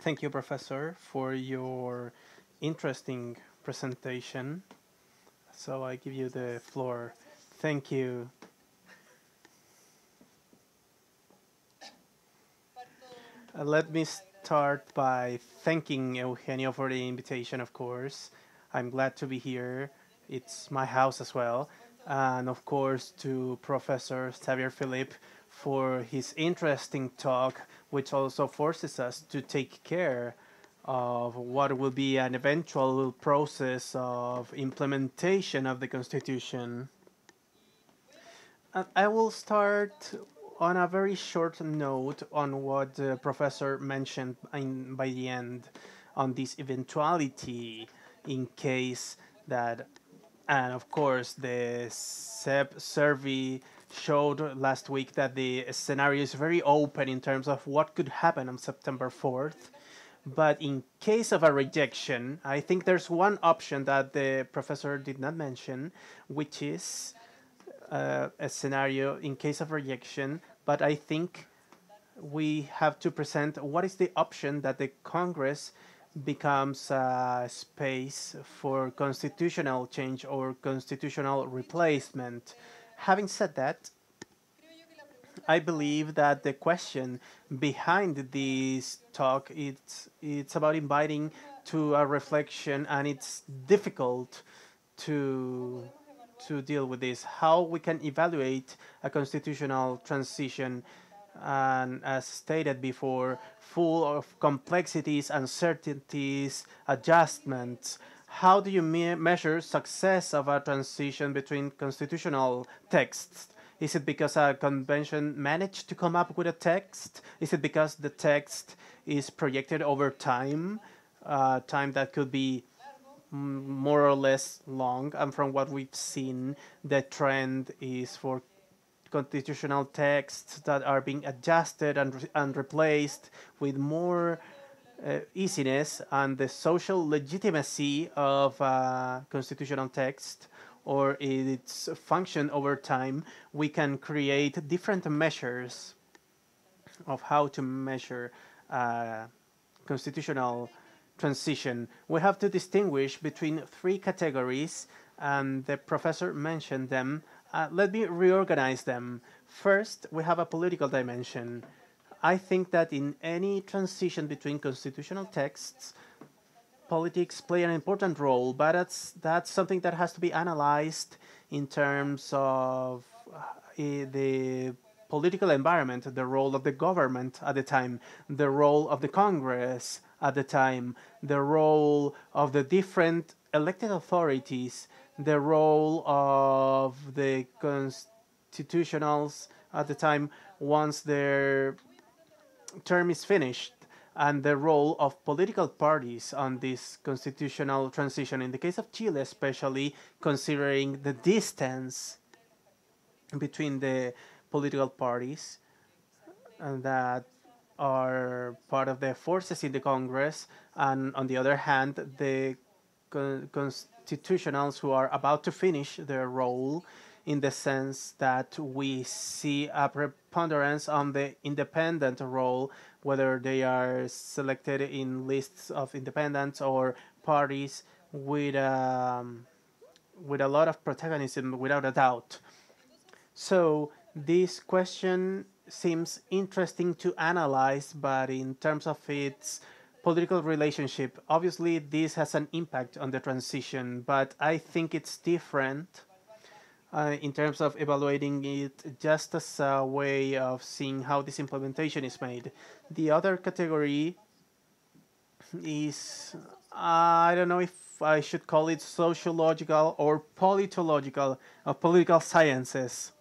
Thank you, Professor, for your interesting presentation. So I give you the floor. Thank you. Uh, let me start by thanking Eugenio for the invitation, of course. I'm glad to be here. It's my house as well. And of course, to Professor Xavier Philippe for his interesting talk, which also forces us to take care of what will be an eventual process of implementation of the Constitution. I will start on a very short note on what the professor mentioned in, by the end on this eventuality in case that, and of course, the SEP survey showed last week that the scenario is very open in terms of what could happen on September 4th. But in case of a rejection, I think there's one option that the professor did not mention, which is uh, a scenario in case of rejection. But I think we have to present what is the option that the Congress becomes a space for constitutional change or constitutional replacement. Having said that, I believe that the question behind this talk it's it's about inviting to a reflection, and it's difficult to to deal with this. How we can evaluate a constitutional transition, and as stated before, full of complexities, uncertainties, adjustments how do you me measure success of a transition between constitutional texts? Is it because a convention managed to come up with a text? Is it because the text is projected over time, uh, time that could be more or less long? And from what we've seen, the trend is for constitutional texts that are being adjusted and, re and replaced with more uh, easiness and the social legitimacy of uh, constitutional text or its function over time, we can create different measures of how to measure uh, constitutional transition. We have to distinguish between three categories, and the professor mentioned them. Uh, let me reorganize them. First, we have a political dimension I think that in any transition between constitutional texts, politics play an important role, but that's that's something that has to be analyzed in terms of uh, eh, the political environment, the role of the government at the time, the role of the Congress at the time, the role of the different elected authorities, the role of the constitutionals at the time once they're term is finished and the role of political parties on this constitutional transition. In the case of Chile, especially considering the distance between the political parties that are part of the forces in the Congress, and on the other hand, the constitutionals who are about to finish their role in the sense that we see a ponderance on the independent role, whether they are selected in lists of independents or parties with um, with a lot of protagonism, without a doubt. So this question seems interesting to analyze, but in terms of its political relationship, obviously this has an impact on the transition, but I think it's different uh, in terms of evaluating it just as a way of seeing how this implementation is made. The other category is uh, I don't know if I should call it sociological or politological uh, political sciences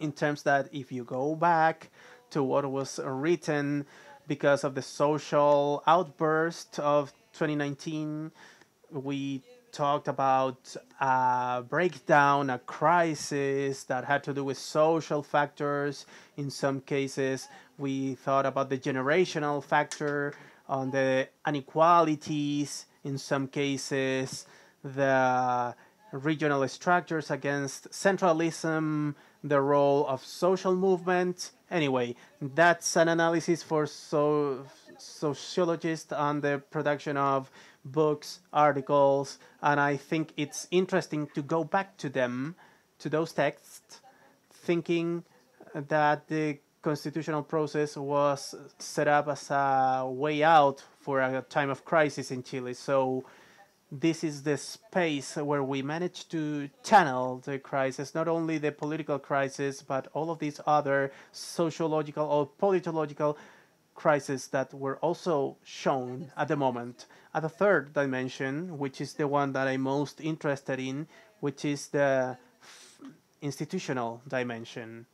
in terms that if you go back to what was written because of the social outburst of 2019 we talked about a breakdown, a crisis that had to do with social factors. In some cases, we thought about the generational factor, on the inequalities, in some cases, the regional structures against centralism, the role of social movement. Anyway, that's an analysis for so sociologists on the production of books, articles, and I think it's interesting to go back to them, to those texts, thinking that the constitutional process was set up as a way out for a time of crisis in Chile. So this is the space where we managed to channel the crisis, not only the political crisis, but all of these other sociological or politological crises that were also shown at the moment. At the third dimension, which is the one that I'm most interested in, which is the institutional dimension.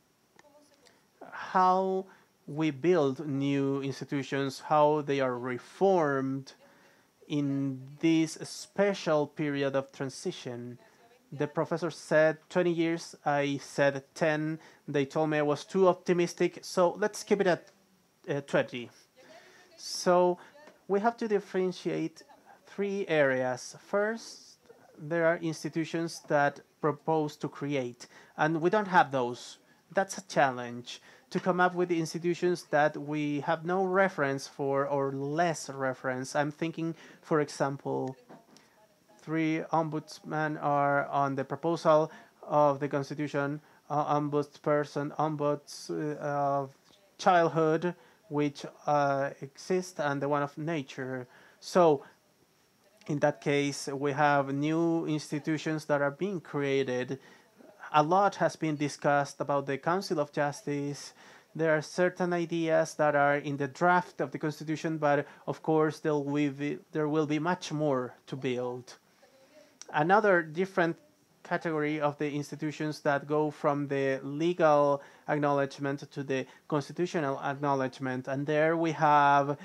How we build new institutions, how they are reformed in this special period of transition. The professor said 20 years, I said 10. They told me I was too optimistic, so let's keep it at Twenty. Uh, tragedy. So we have to differentiate three areas. First, there are institutions that propose to create, and we don't have those. That's a challenge to come up with institutions that we have no reference for or less reference. I'm thinking, for example, three ombudsmen are on the proposal of the Constitution, uh, ombudsperson, ombuds uh, of childhood, which uh, exist and the one of nature. So in that case, we have new institutions that are being created. A lot has been discussed about the Council of Justice. There are certain ideas that are in the draft of the Constitution, but of course, there will be, there will be much more to build. Another different category of the institutions that go from the legal acknowledgement to the constitutional acknowledgement. And there we have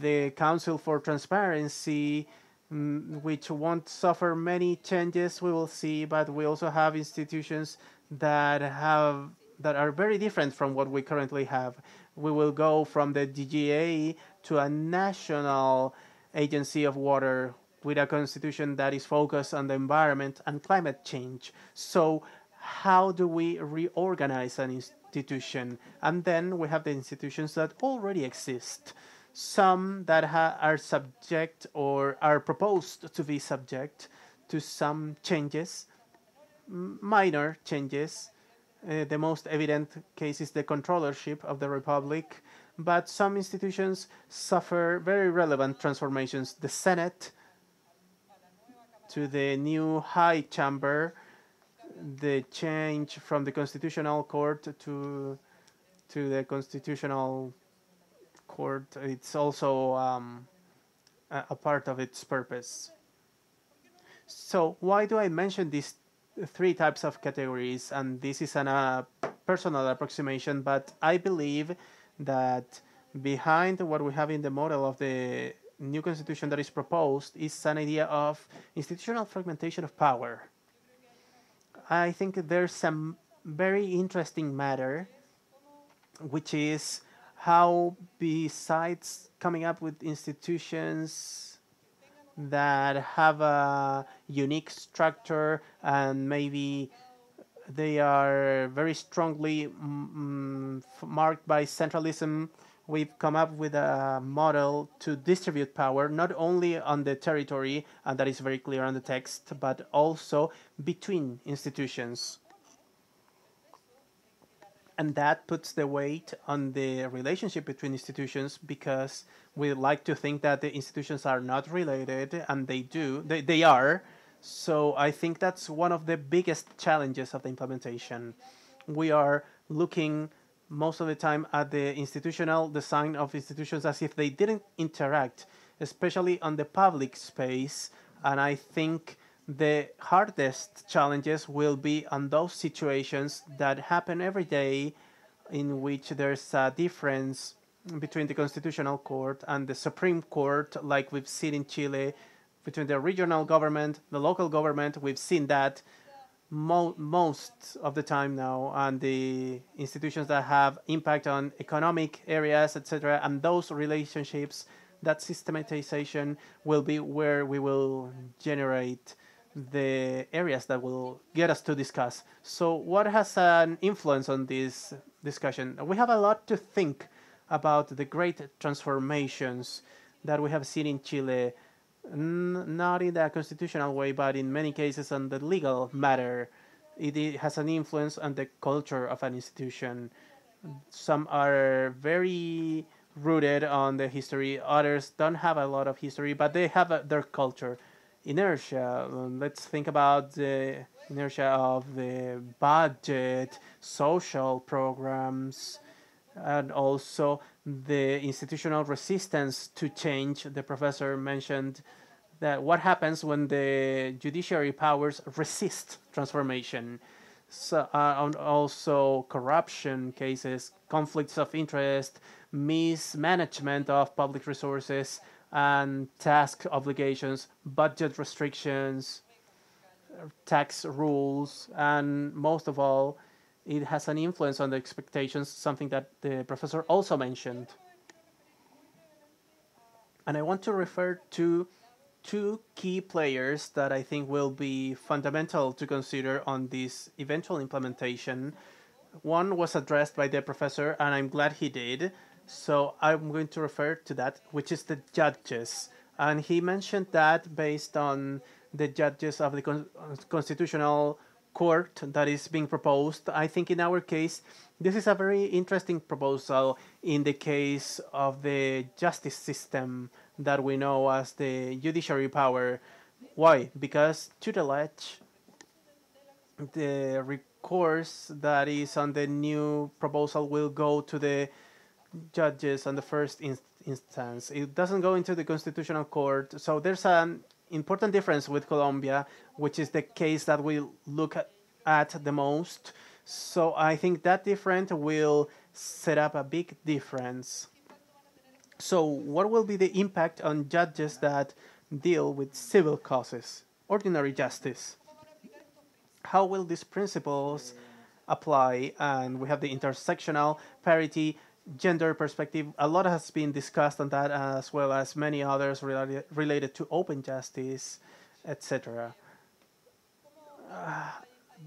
the Council for Transparency, mm, which won't suffer many changes, we will see, but we also have institutions that have that are very different from what we currently have. We will go from the DGA to a national agency of water with a constitution that is focused on the environment and climate change. So, how do we reorganize an institution? And then we have the institutions that already exist, some that are subject or are proposed to be subject to some changes, minor changes. Uh, the most evident case is the controllership of the republic, but some institutions suffer very relevant transformations. The Senate to the new high chamber, the change from the constitutional court to to the constitutional court. It's also um, a part of its purpose. So why do I mention these three types of categories? And this is an uh, personal approximation, but I believe that behind what we have in the model of the new constitution that is proposed is an idea of institutional fragmentation of power. I think there's some very interesting matter, which is how, besides coming up with institutions that have a unique structure and maybe they are very strongly mm, mm, marked by centralism we've come up with a model to distribute power not only on the territory, and that is very clear on the text, but also between institutions. And that puts the weight on the relationship between institutions because we like to think that the institutions are not related, and they do, they, they are. So I think that's one of the biggest challenges of the implementation. We are looking most of the time at the institutional design of institutions as if they didn't interact, especially on the public space. And I think the hardest challenges will be on those situations that happen every day in which there's a difference between the constitutional court and the supreme court like we've seen in Chile between the regional government the local government we've seen that mo- most of the time now on the institutions that have impact on economic areas, etc., and those relationships, that systematization will be where we will generate the areas that will get us to discuss. So, what has an influence on this discussion? We have a lot to think about the great transformations that we have seen in Chile N- not in the constitutional way, but in many cases on the legal matter. It, it has an influence on the culture of an institution. Some are very rooted on the history. Others don't have a lot of history, but they have a, their culture. Inertia. Um, let's think about the inertia of the budget, social programs, and also the institutional resistance to change. The professor mentioned that what happens when the judiciary powers resist transformation. So, uh, also corruption cases, conflicts of interest, mismanagement of public resources and task obligations, budget restrictions, tax rules, and most of all, it has an influence on the expectations, something that the professor also mentioned. And I want to refer to two key players that I think will be fundamental to consider on this eventual implementation. One was addressed by the professor, and I'm glad he did. So I'm going to refer to that, which is the judges. And he mentioned that based on the judges of the con constitutional court that is being proposed. I think in our case, this is a very interesting proposal in the case of the justice system that we know as the judiciary power. Why? Because tutelage, the recourse that is on the new proposal, will go to the judges on the first instance. It doesn't go into the constitutional court. So there's a important difference with Colombia, which is the case that we look at, at the most. So I think that difference will set up a big difference. So what will be the impact on judges that deal with civil causes, ordinary justice? How will these principles apply? And we have the intersectional parity gender perspective, a lot has been discussed on that, as well as many others related related to open justice, etc. Uh,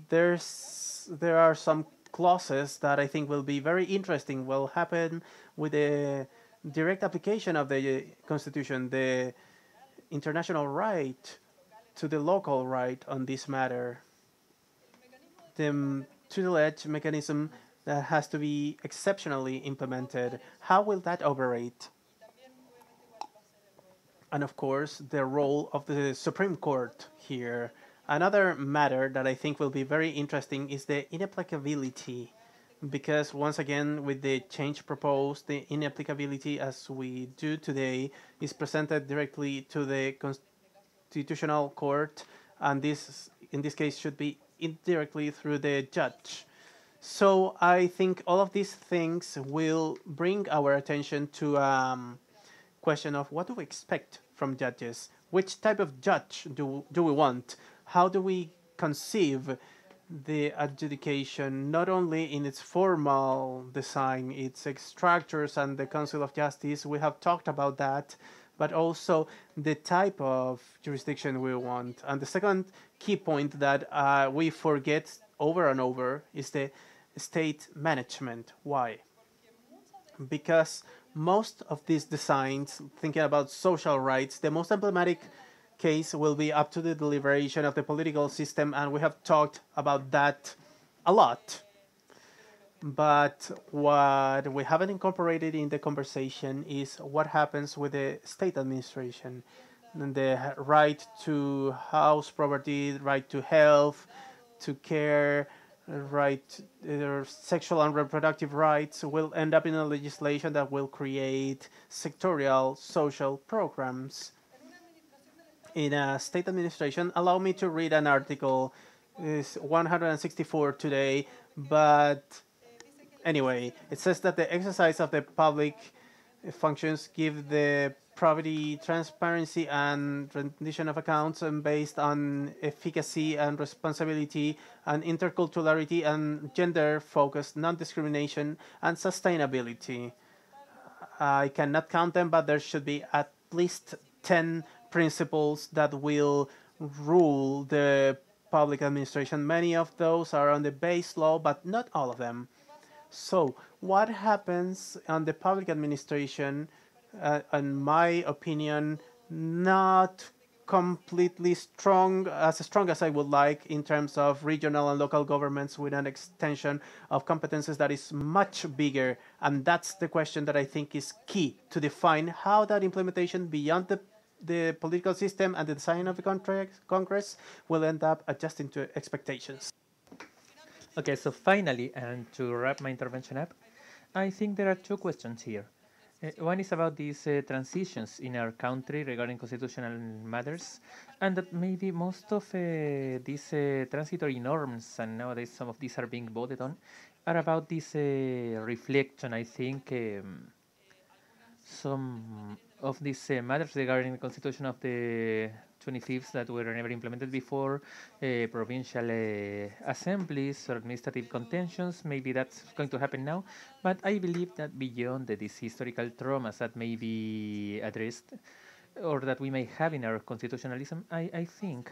there's there are some clauses that I think will be very interesting. Will happen with the direct application of the constitution, the international right to the local right on this matter. The tutelage mechanism that has to be exceptionally implemented. How will that operate? And of course, the role of the Supreme Court here. Another matter that I think will be very interesting is the inapplicability, because once again, with the change proposed, the inapplicability as we do today is presented directly to the Constitutional Court, and this, in this case, should be indirectly through the judge so I think all of these things will bring our attention to um, question of what do we expect from judges? Which type of judge do, do we want? How do we conceive the adjudication, not only in its formal design, its structures and the Council of Justice? We have talked about that, but also the type of jurisdiction we want. And the second key point that uh, we forget over and over is the state management. Why? Because most of these designs, thinking about social rights, the most emblematic case will be up to the deliberation of the political system, and we have talked about that a lot. But what we haven't incorporated in the conversation is what happens with the state administration the right to house property, right to health, to care, right, their sexual and reproductive rights will end up in a legislation that will create sectorial social programs. In a state administration, allow me to read an article, is 164 today, but anyway, it says that the exercise of the public functions give the probably transparency and rendition of accounts and um, based on efficacy and responsibility and interculturality and gender focused non-discrimination and sustainability i cannot count them but there should be at least 10 principles that will rule the public administration many of those are on the base law but not all of them so what happens on the public administration uh, in my opinion, not completely strong, as strong as I would like in terms of regional and local governments with an extension of competences that is much bigger. And that's the question that I think is key to define how that implementation beyond the the political system and the design of the contract, Congress will end up adjusting to expectations. Okay, so finally, and to wrap my intervention up, I think there are two questions here. Eh, one is about these uh, transitions in our country regarding constitutional matters, and that maybe most of uh, these uh, transitory norms, and nowadays some of these are being voted on, are about this reflection, I think, um, some of these uh, matters regarding the constitution of the 25th that were never implemented before, uh, provincial uh, assemblies or administrative contentions. Maybe that's going to happen now. But I believe that beyond the, these historical traumas that may be addressed or that we may have in our constitutionalism, I, I think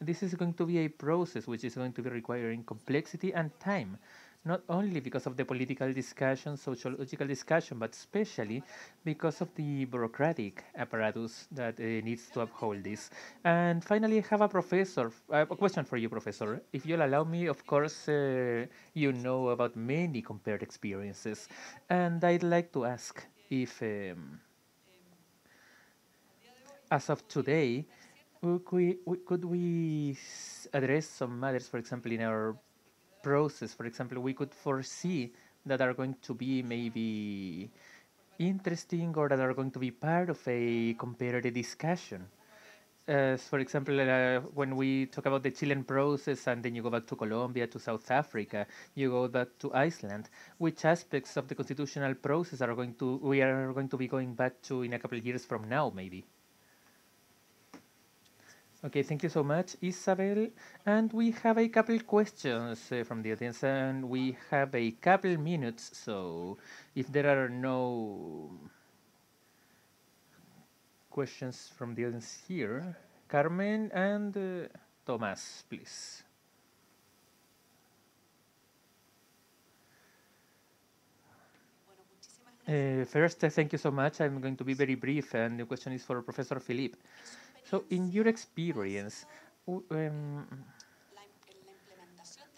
this is going to be a process which is going to be requiring complexity and time not only because of the political discussion, sociological discussion, but especially because of the bureaucratic apparatus that uh, needs to uphold this. And finally, I have a professor, uh, a question for you, professor. If you'll allow me, of course, uh, you know about many compared experiences. And I'd like to ask if, um, as of today, could we, could we address some matters, for example, in our process. For example, we could foresee that are going to be maybe interesting or that are going to be part of a comparative discussion. As for example, uh, when we talk about the Chilean process and then you go back to Colombia, to South Africa, you go back to Iceland, which aspects of the constitutional process are going to we are going to be going back to in a couple of years from now, maybe? Okay, thank you so much, Isabel. And we have a couple questions uh, from the audience, and we have a couple minutes. So, if there are no questions from the audience here, Carmen and uh, Thomas, please. Uh, first, uh, thank you so much. I'm going to be very brief, and the question is for Professor Philippe. So, in your experience, um,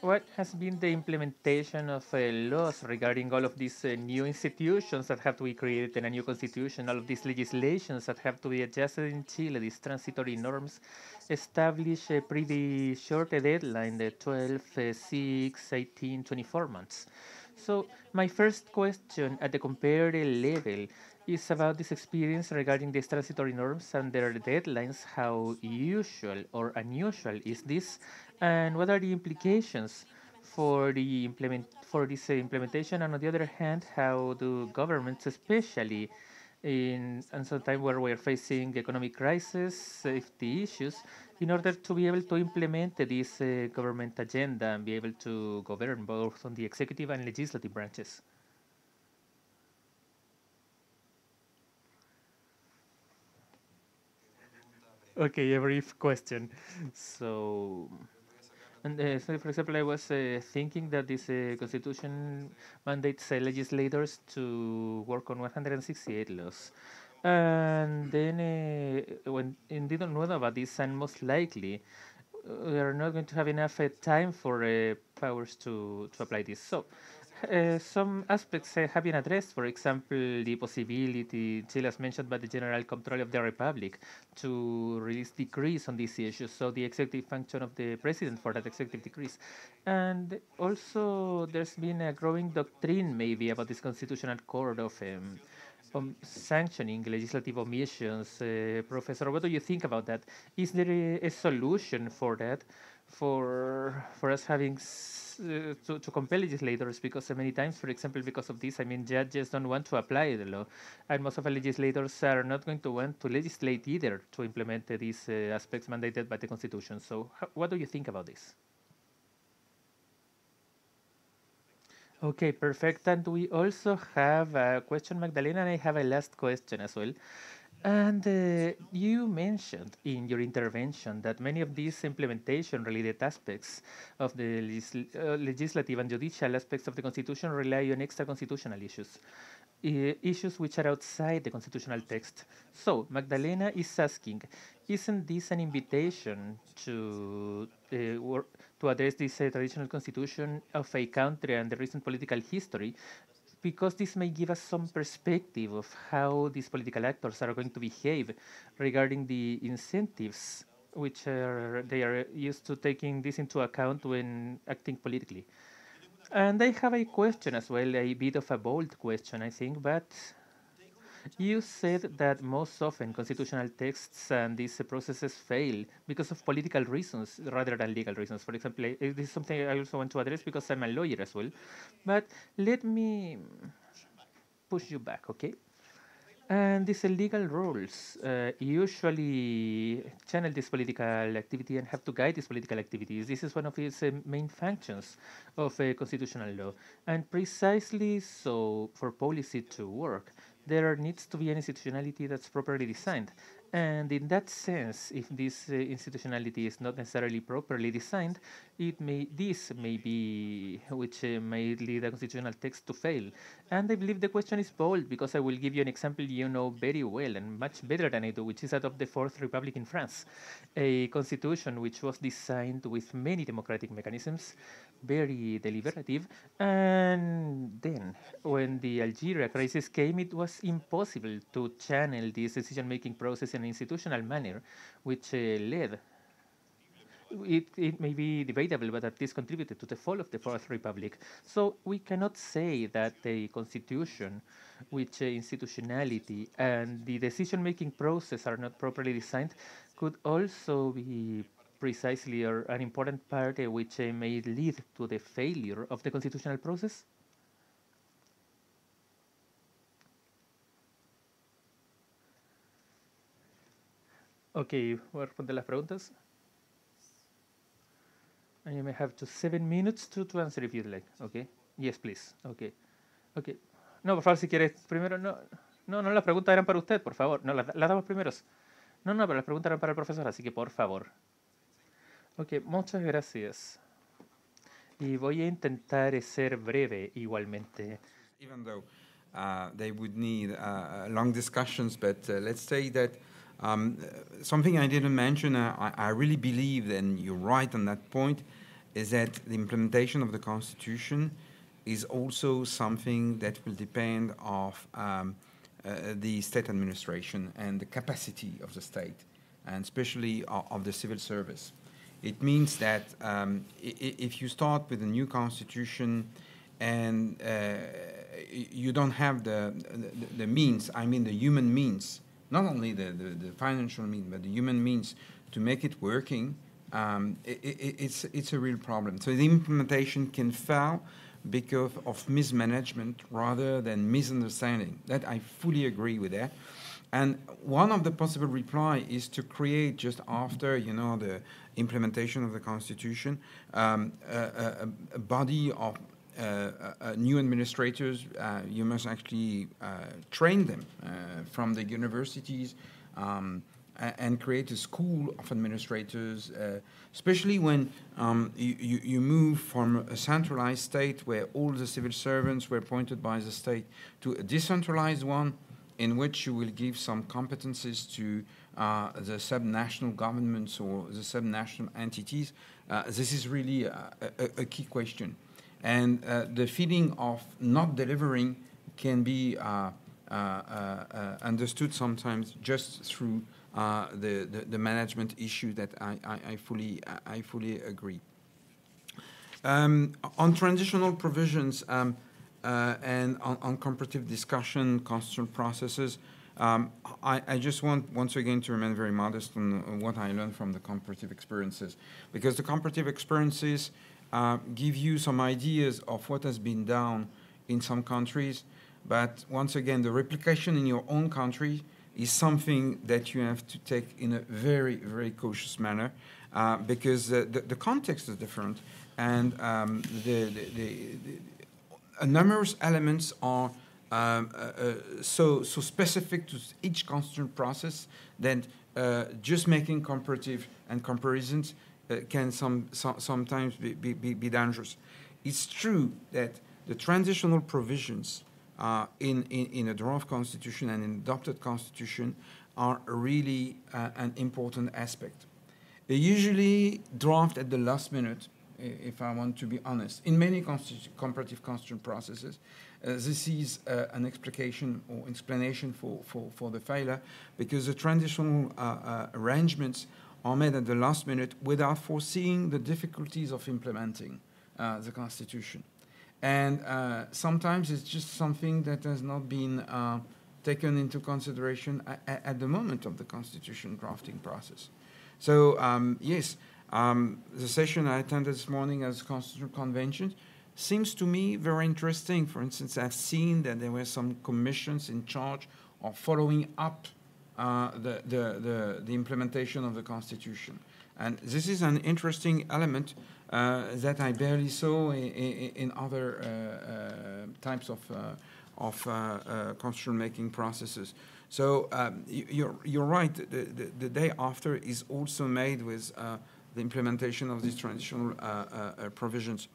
what has been the implementation of uh, laws regarding all of these uh, new institutions that have to be created in a new constitution, all of these legislations that have to be adjusted in Chile, these transitory norms establish a eh, pretty short deadline, the 12, uh, 6, 18, 24 months. So my first question at the comparative level, is about this experience regarding these transitory norms and their deadlines. How usual or unusual is this, and what are the implications for the implement for this uh, implementation? And on the other hand, how do governments, especially in some time where we're facing economic crisis, safety issues, in order to be able to implement this uh, government agenda and be able to govern both on the executive and legislative branches. okay, a brief question. So, and uh, so for example, I was uh, thinking that this uh, constitution mandates uh, legislators to work on 168 laws. And then, uh, when indeed don't know about this, and most likely we are not going to have enough uh, time for powers to, to apply this. So, uh, some aspects uh, have been addressed. For example, the possibility, still as mentioned by the General Control of the Republic, to release decrees on these issues. So the executive function of the president for that executive decrees. And also, there's been a growing doctrine maybe about this constitutional court of um, um, sanctioning legislative omissions. Uh, Professor, what do you think about that? Is there a, a solution for that? For for us having uh, to, to compel legislators because many times, for example, because of this, I mean, judges don't want to apply the law, and most of the legislators are not going to want to legislate either to implement these uh, aspects mandated by the Constitution. So, what do you think about this? Okay, perfect. And we also have a question, Magdalena, and I have a last question as well. And uh, you mentioned in your intervention that many of these implementation related aspects of the uh, legislative and judicial aspects of the Constitution rely on extra constitutional issues, issues which are outside the constitutional text. So, Magdalena is asking Isn't this an invitation to, uh, to address this uh, traditional constitution of a country and the recent political history because this may give us some perspective of how these political actors are going to behave regarding the incentives which are they are used to taking this into account when acting politically. And I have a question as well, a bit of a bold question, I think, but you said that most often constitutional texts and these processes fail because of political reasons rather than legal reasons. For example, eh, this is something I also want to address because I'm a lawyer as well. But let me push you back, okay? And these legal roles uh, usually channel this political activity and have to guide these political activities. This is one of its uh, main functions of uh, constitutional law, and precisely so for policy to work there needs to be an institutionality that's properly designed. And in that sense, if this uh, institutionality is not necessarily properly designed, it may this may be which uh, may lead a constitutional text to fail. And I believe the question is bold because I will give you an example you know very well and much better than I do, which is that of the Fourth Republic in France, a constitution which was designed with many democratic mechanisms, very deliberative, and then when the Algeria crisis came, it was impossible to channel this decision-making process in an institutional manner, which uh, led it, it may be debatable, but this contributed to the fall of the Fourth Republic. So we cannot say that the Constitution, which uh, institutionality and the decision-making process are not properly designed, could also be precisely or an important part uh, which uh, may lead to the failure of the constitutional process? Ok, voy a responder las preguntas and you may have just seven minutes to, to answer if you'd like. Okay. Yes, please. Okay. Okay. No, por favor, si quieres, primero, no, no, no, las preguntas eran para usted, por favor. No, las, las damos primero. No, no, pero las preguntas eran para el profesor, así que por favor. Ok, muchas gracias. Y voy a intentar ser breve igualmente. Even though uh, they would need uh, uh long discussions, but uh, let's say that um, something I didn't mention, uh, I, I really believe, and you're right on that point, is that the implementation of the Constitution is also something that will depend of um, uh, uh the state administration and the capacity of the state, and especially of, of the civil service. It means that um, if you start with a new constitution and uh, you don't have the, the, the, means, I mean the human means, not only the, the, the financial means, but the human means to make it working, um, it, it, it's, it's a real problem. So the implementation can fail because of mismanagement rather than misunderstanding. That I fully agree with that. And one of the possible reply is to create just after you know the implementation of the constitution um, a, a, a, body of uh, new administrators. Uh, you must actually uh, train them uh, from the universities. Um, and create a school of administrators, uh, especially when um, you, you move from a centralized state where all the civil servants were appointed by the state to a decentralized one in which you will give some competences to uh, the subnational governments or the subnational entities. Uh, this is really a, a, a key question. And uh, the feeling of not delivering can be uh, uh, understood sometimes just through uh, the, the, the, management issue that I, I, I fully, I, fully agree. Um, on transitional provisions um, uh, and on, on, comparative discussion, constant processes, um, I, I, just want once again to remain very modest on, what I learned from the comparative experiences, because the comparative experiences uh, give you some ideas of what has been done in some countries, but once again, the replication in your own country is something that you have to take in a very, very cautious manner uh, because uh, the, the, context is different and um, the, the, the, the, numerous elements are um, uh, so, so specific to each constant process that uh, just making comparative and comparisons can some, some sometimes be, be, be dangerous. It's true that the transitional provisions uh, in, in, in, a draft constitution and an adopted constitution are really uh, an important aspect. They usually draft at the last minute, if I want to be honest. In many constitu comparative constitution processes, uh, this is uh, an explication or explanation for, for, for the failure because the transitional uh, uh, arrangements are made at the last minute without foreseeing the difficulties of implementing uh, the Constitution and uh, sometimes it's just something that has not been uh, taken into consideration at, at, the moment of the constitution drafting process. So um, yes, um, the session I attended this morning as constitutional convention seems to me very interesting. For instance, I've seen that there were some commissions in charge of following up uh, the, the, the, the implementation of the constitution. And this is an interesting element uh, that I barely saw in, in, in other uh, uh, types of, of making processes. So um, you're, you're right, the, the, the, day after is also made with the implementation of these transitional provisions.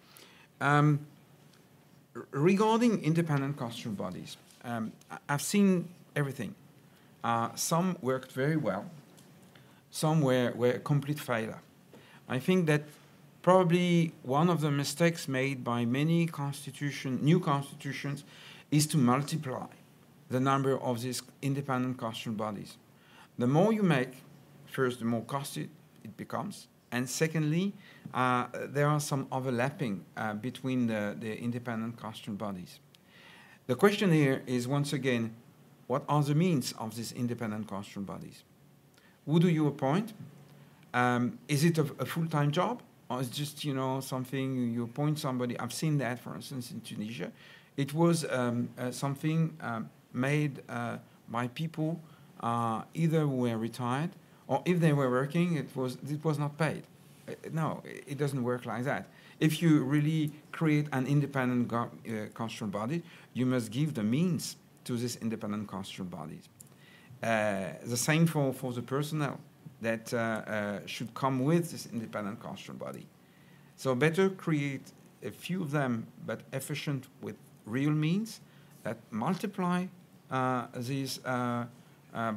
Um, regarding independent costume bodies, um, I've seen everything. Uh, some worked very well, some were, were a complete failure. I think that probably one of the mistakes made by many constitution, new constitutions is to multiply the number of these independent constitutional bodies. The more you make, first, the more costly it becomes, and secondly, uh, there are some overlapping uh, between the, the independent constitutional bodies. The question here is once again, what are the means of these independent constitutional bodies? Who do you appoint? Um, is it a, a full-time job? or it's just you know something you appoint somebody. I've seen that, for instance, in Tunisia. It was um, uh, something um, made uh, by people uh, either who were retired or if they were working, it was it was not paid. Uh, no, it doesn't work like that. If you really create an independent go- uh, constitutional body, you must give the means to these independent constitutional bodies. Uh, the same for, for the personnel that uh, uh, should come with this independent constitutional body. So better create a few of them, but efficient with real means that multiply uh, these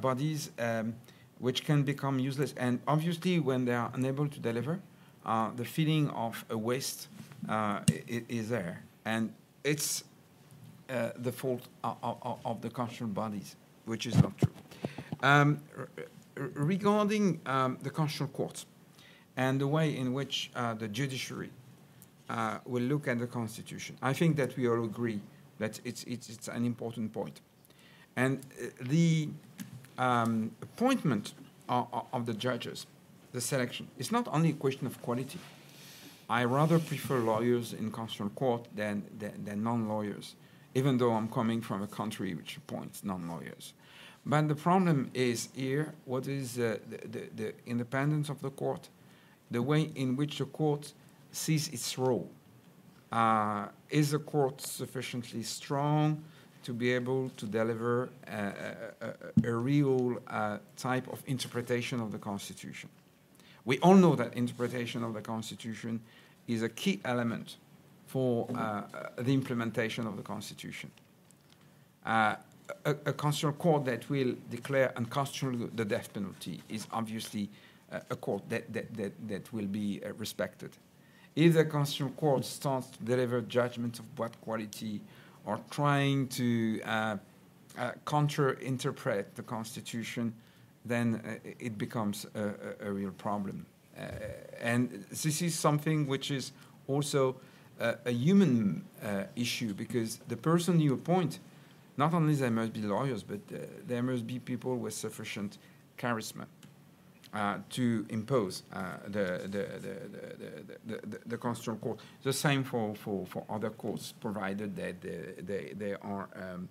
bodies, um, which can become useless. And obviously, when they are unable to deliver, uh, the feeling of a waste uh, is there. And it's uh, the fault of, of, of, the cultural bodies, which is not true. Um, regarding um, the constitutional court and the way in which uh, the judiciary uh, will look at the constitution, I think that we all agree that it's, it's, it's an important point. And uh, the um, appointment of, of, the judges, the selection, is not only a question of quality. I rather prefer lawyers in constitutional court than, than, than non-lawyers, even though I'm coming from a country which appoints non-lawyers. But the problem is here what is uh, the, the, the, independence of the court, the way in which the court sees its role. Uh, is the court sufficiently strong to be able to deliver a, uh, uh, uh, a, a real uh, type of interpretation of the Constitution? We all know that interpretation of the Constitution is a key element for the implementation of the Constitution a, a, constitutional court that will declare unconstitutional the death penalty is obviously uh, a court that, that, that, that will be uh, respected. If the constitutional court starts to deliver judgments of what quality or trying to uh, uh counter-interpret the Constitution, then uh, it becomes a, a, a real problem. Uh, and this is something which is also a human issue because the person you appoint not only there must be lawyers, but uh, there must be people with sufficient charisma uh, to impose uh, the, the, the, the, the, the, constitutional court. The same for, for, for other courts, provided that they, they, they are um,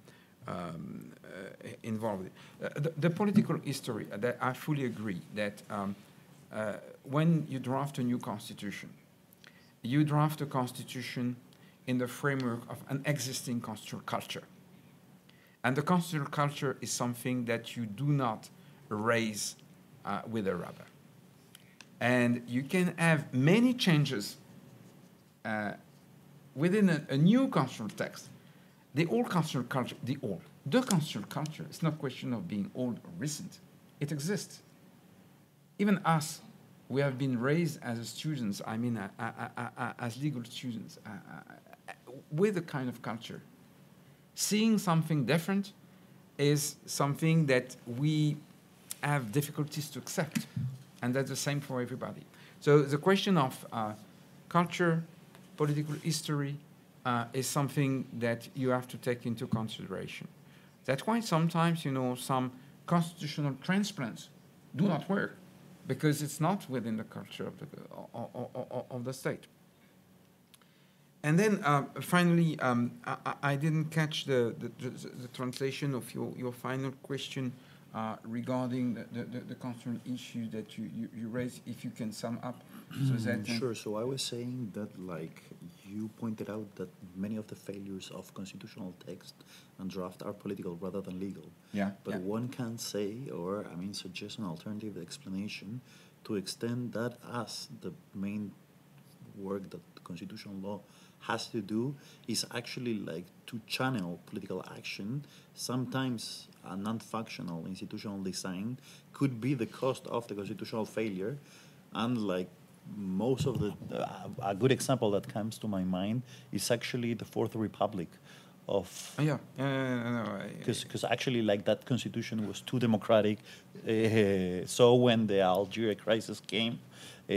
um, uh, involved. Uh, the, the, political history, I fully agree that um, when you draft a new constitution, you draft a constitution in the framework of an existing constitutional culture. And the constitutional culture is something that you do not raise uh, with a rubber. And you can have many changes uh, within a, a, new constitutional text. The old constitutional culture, the old, the constitutional culture, it's not a question of being old or recent. It exists. Even us, we have been raised as students, I mean, uh, uh, uh, uh as legal students, with a kind of culture seeing something different is something that we have difficulties to accept. And that's the same for everybody. So the question of uh, culture, political history, uh, is something that you have to take into consideration. That's why sometimes, you know, some constitutional transplants do not work because it's not within the culture of the, of, of, of the state and then uh, finally, um, I, I, didn't catch the, the, the, the, translation of your, your final question uh, regarding the, the, the concern issue that you, you, you raised, if you can sum up. So that, mm, sure. So I was saying that, like, you pointed out that many of the failures of constitutional text and draft are political rather than legal. Yeah. But yeah. one can say, or I mean, suggest an alternative explanation to extend that as the main work that constitutional law has to do is actually like to channel political action. Sometimes a non-functional institutional design could be the cost of the constitutional failure, and like most of the uh, a good example that comes to my mind is actually the Fourth Republic of oh, yeah because uh, no, actually like that constitution was too democratic uh, so when the algeria crisis came uh,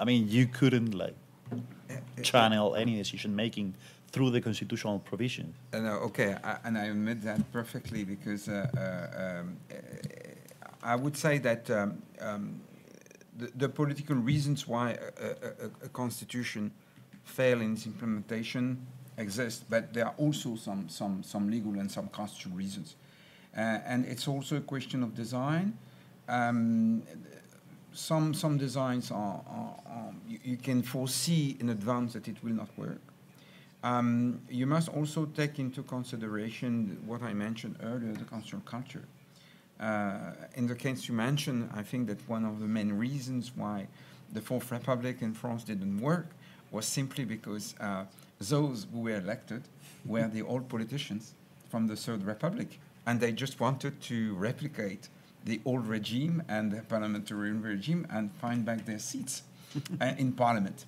i mean you couldn't like channel any decision making through the constitutional provision. Uh, no, okay, I, and I admit that perfectly because uh, uh, um, uh, I would say that um, um, the, the, political reasons why a, a, a constitution fails in its implementation exist, but there are also some, some, some legal and some constitutional reasons. Uh, and it's also a question of design. Um, some some designs are, are, are you, you, can foresee in advance that it will not work. Um, you must also take into consideration what I mentioned earlier, the consumer culture. Uh, in the case you mentioned, I think that one of the main reasons why the Fourth Republic in France didn't work was simply because uh, those who were elected were the old politicians from the Third Republic, and they just wanted to replicate the old regime and the parliamentary regime and find back their seats uh, in parliament.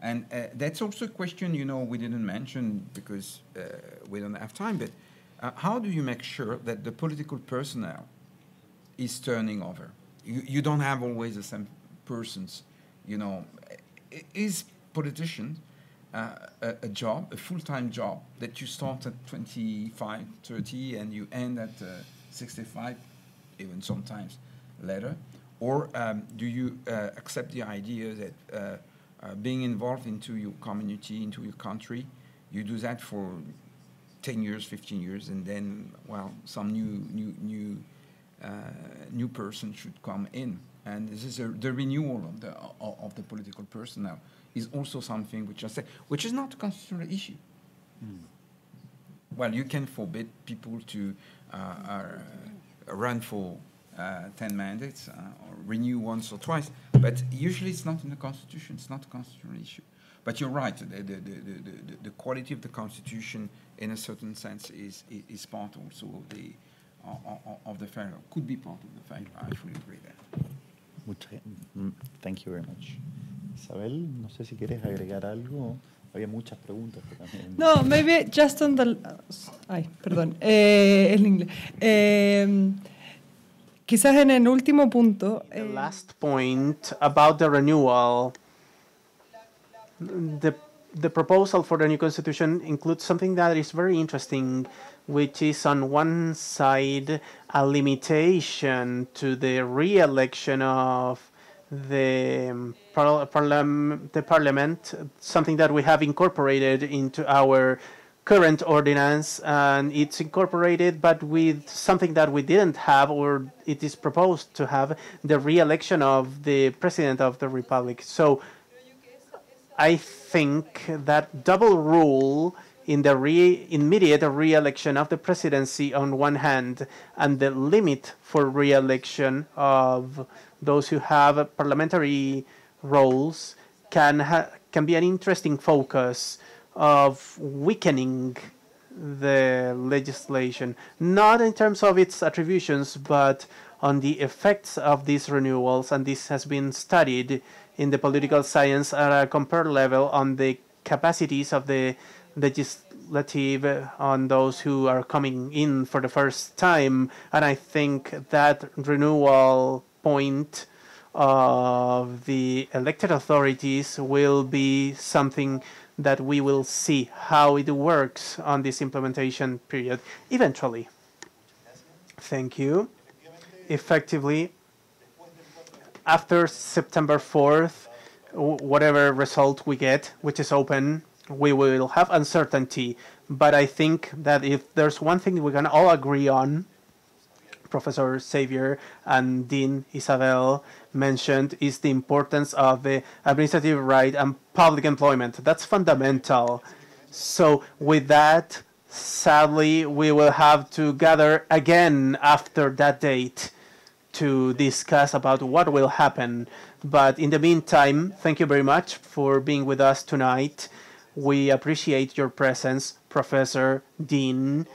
And uh, that's also a question, you know, we didn't mention because uh, we don't have time, but uh, how do you make sure that the political personnel is turning over? You, you don't have always the same persons, you know. Is politician uh, a, a, job, a full-time job that you start at 25, 30 and you end at 65? Uh, even sometimes later? Or um, do you uh, accept the idea that uh, uh, being involved into your community, into your country, you do that for 10 years, 15 years, and then, well, some new, new, new, uh, new person should come in. And this is a, the renewal of the, of the political personnel is also something which I say, which is not a constitutional issue. Mm well, you can forbid people to uh, uh, run for uh, 10 mandates uh, or renew once or twice. But usually it's not in the Constitution, it's not a constitutional issue. But you're right, the, the, the, the, quality of the Constitution, in a certain sense, is, is part also of the, of the failure, could be part of the failure. I fully agree there. Mm, thank you very much. Isabel, no sé si quieres agregar algo. Había muchas preguntas. No, maybe just on the... Uh, ay, perdón, eh, en inglés. Em, quizás en el último punto... The eh, last point about the renewal. The, the proposal for the new constitution includes something that is very interesting, which is on one side a limitation to the re-election of the, um, parla parla the parliament, something that we have incorporated into our current ordinance and it's incorporated but with something that we didn't have or it is proposed to have the re-election of the president of the republic so i think that double rule in the re immediate re-election of the presidency on one hand, and the limit for re-election of those who have parliamentary roles can can be an interesting focus of weakening the legislation, not in terms of its attributions, but on the effects of these renewals, and this has been studied in the political science at a compared level on the capacities of the legislative on those who are coming in for the first time. And I think that renewal point of the elected authorities will be something that we will see how it works on this implementation period eventually. Thank you. Effectively, after September 4th, whatever result we get, which is open we will have uncertainty. But I think that if there's one thing we can all agree on, Professor Xavier and Dean Isabel mentioned, is the importance of the uh, administrative right and public employment. That's fundamental. So with that, sadly, we will have to gather again after that date to discuss about what will happen. But in the meantime, thank you very much for being with us tonight. We appreciate your presence, Professor, Dean,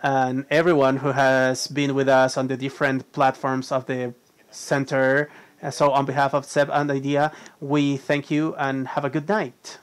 and everyone who has been with us on the different platforms of the center. So, on behalf of Seb and IDEA, we thank you and have a good night.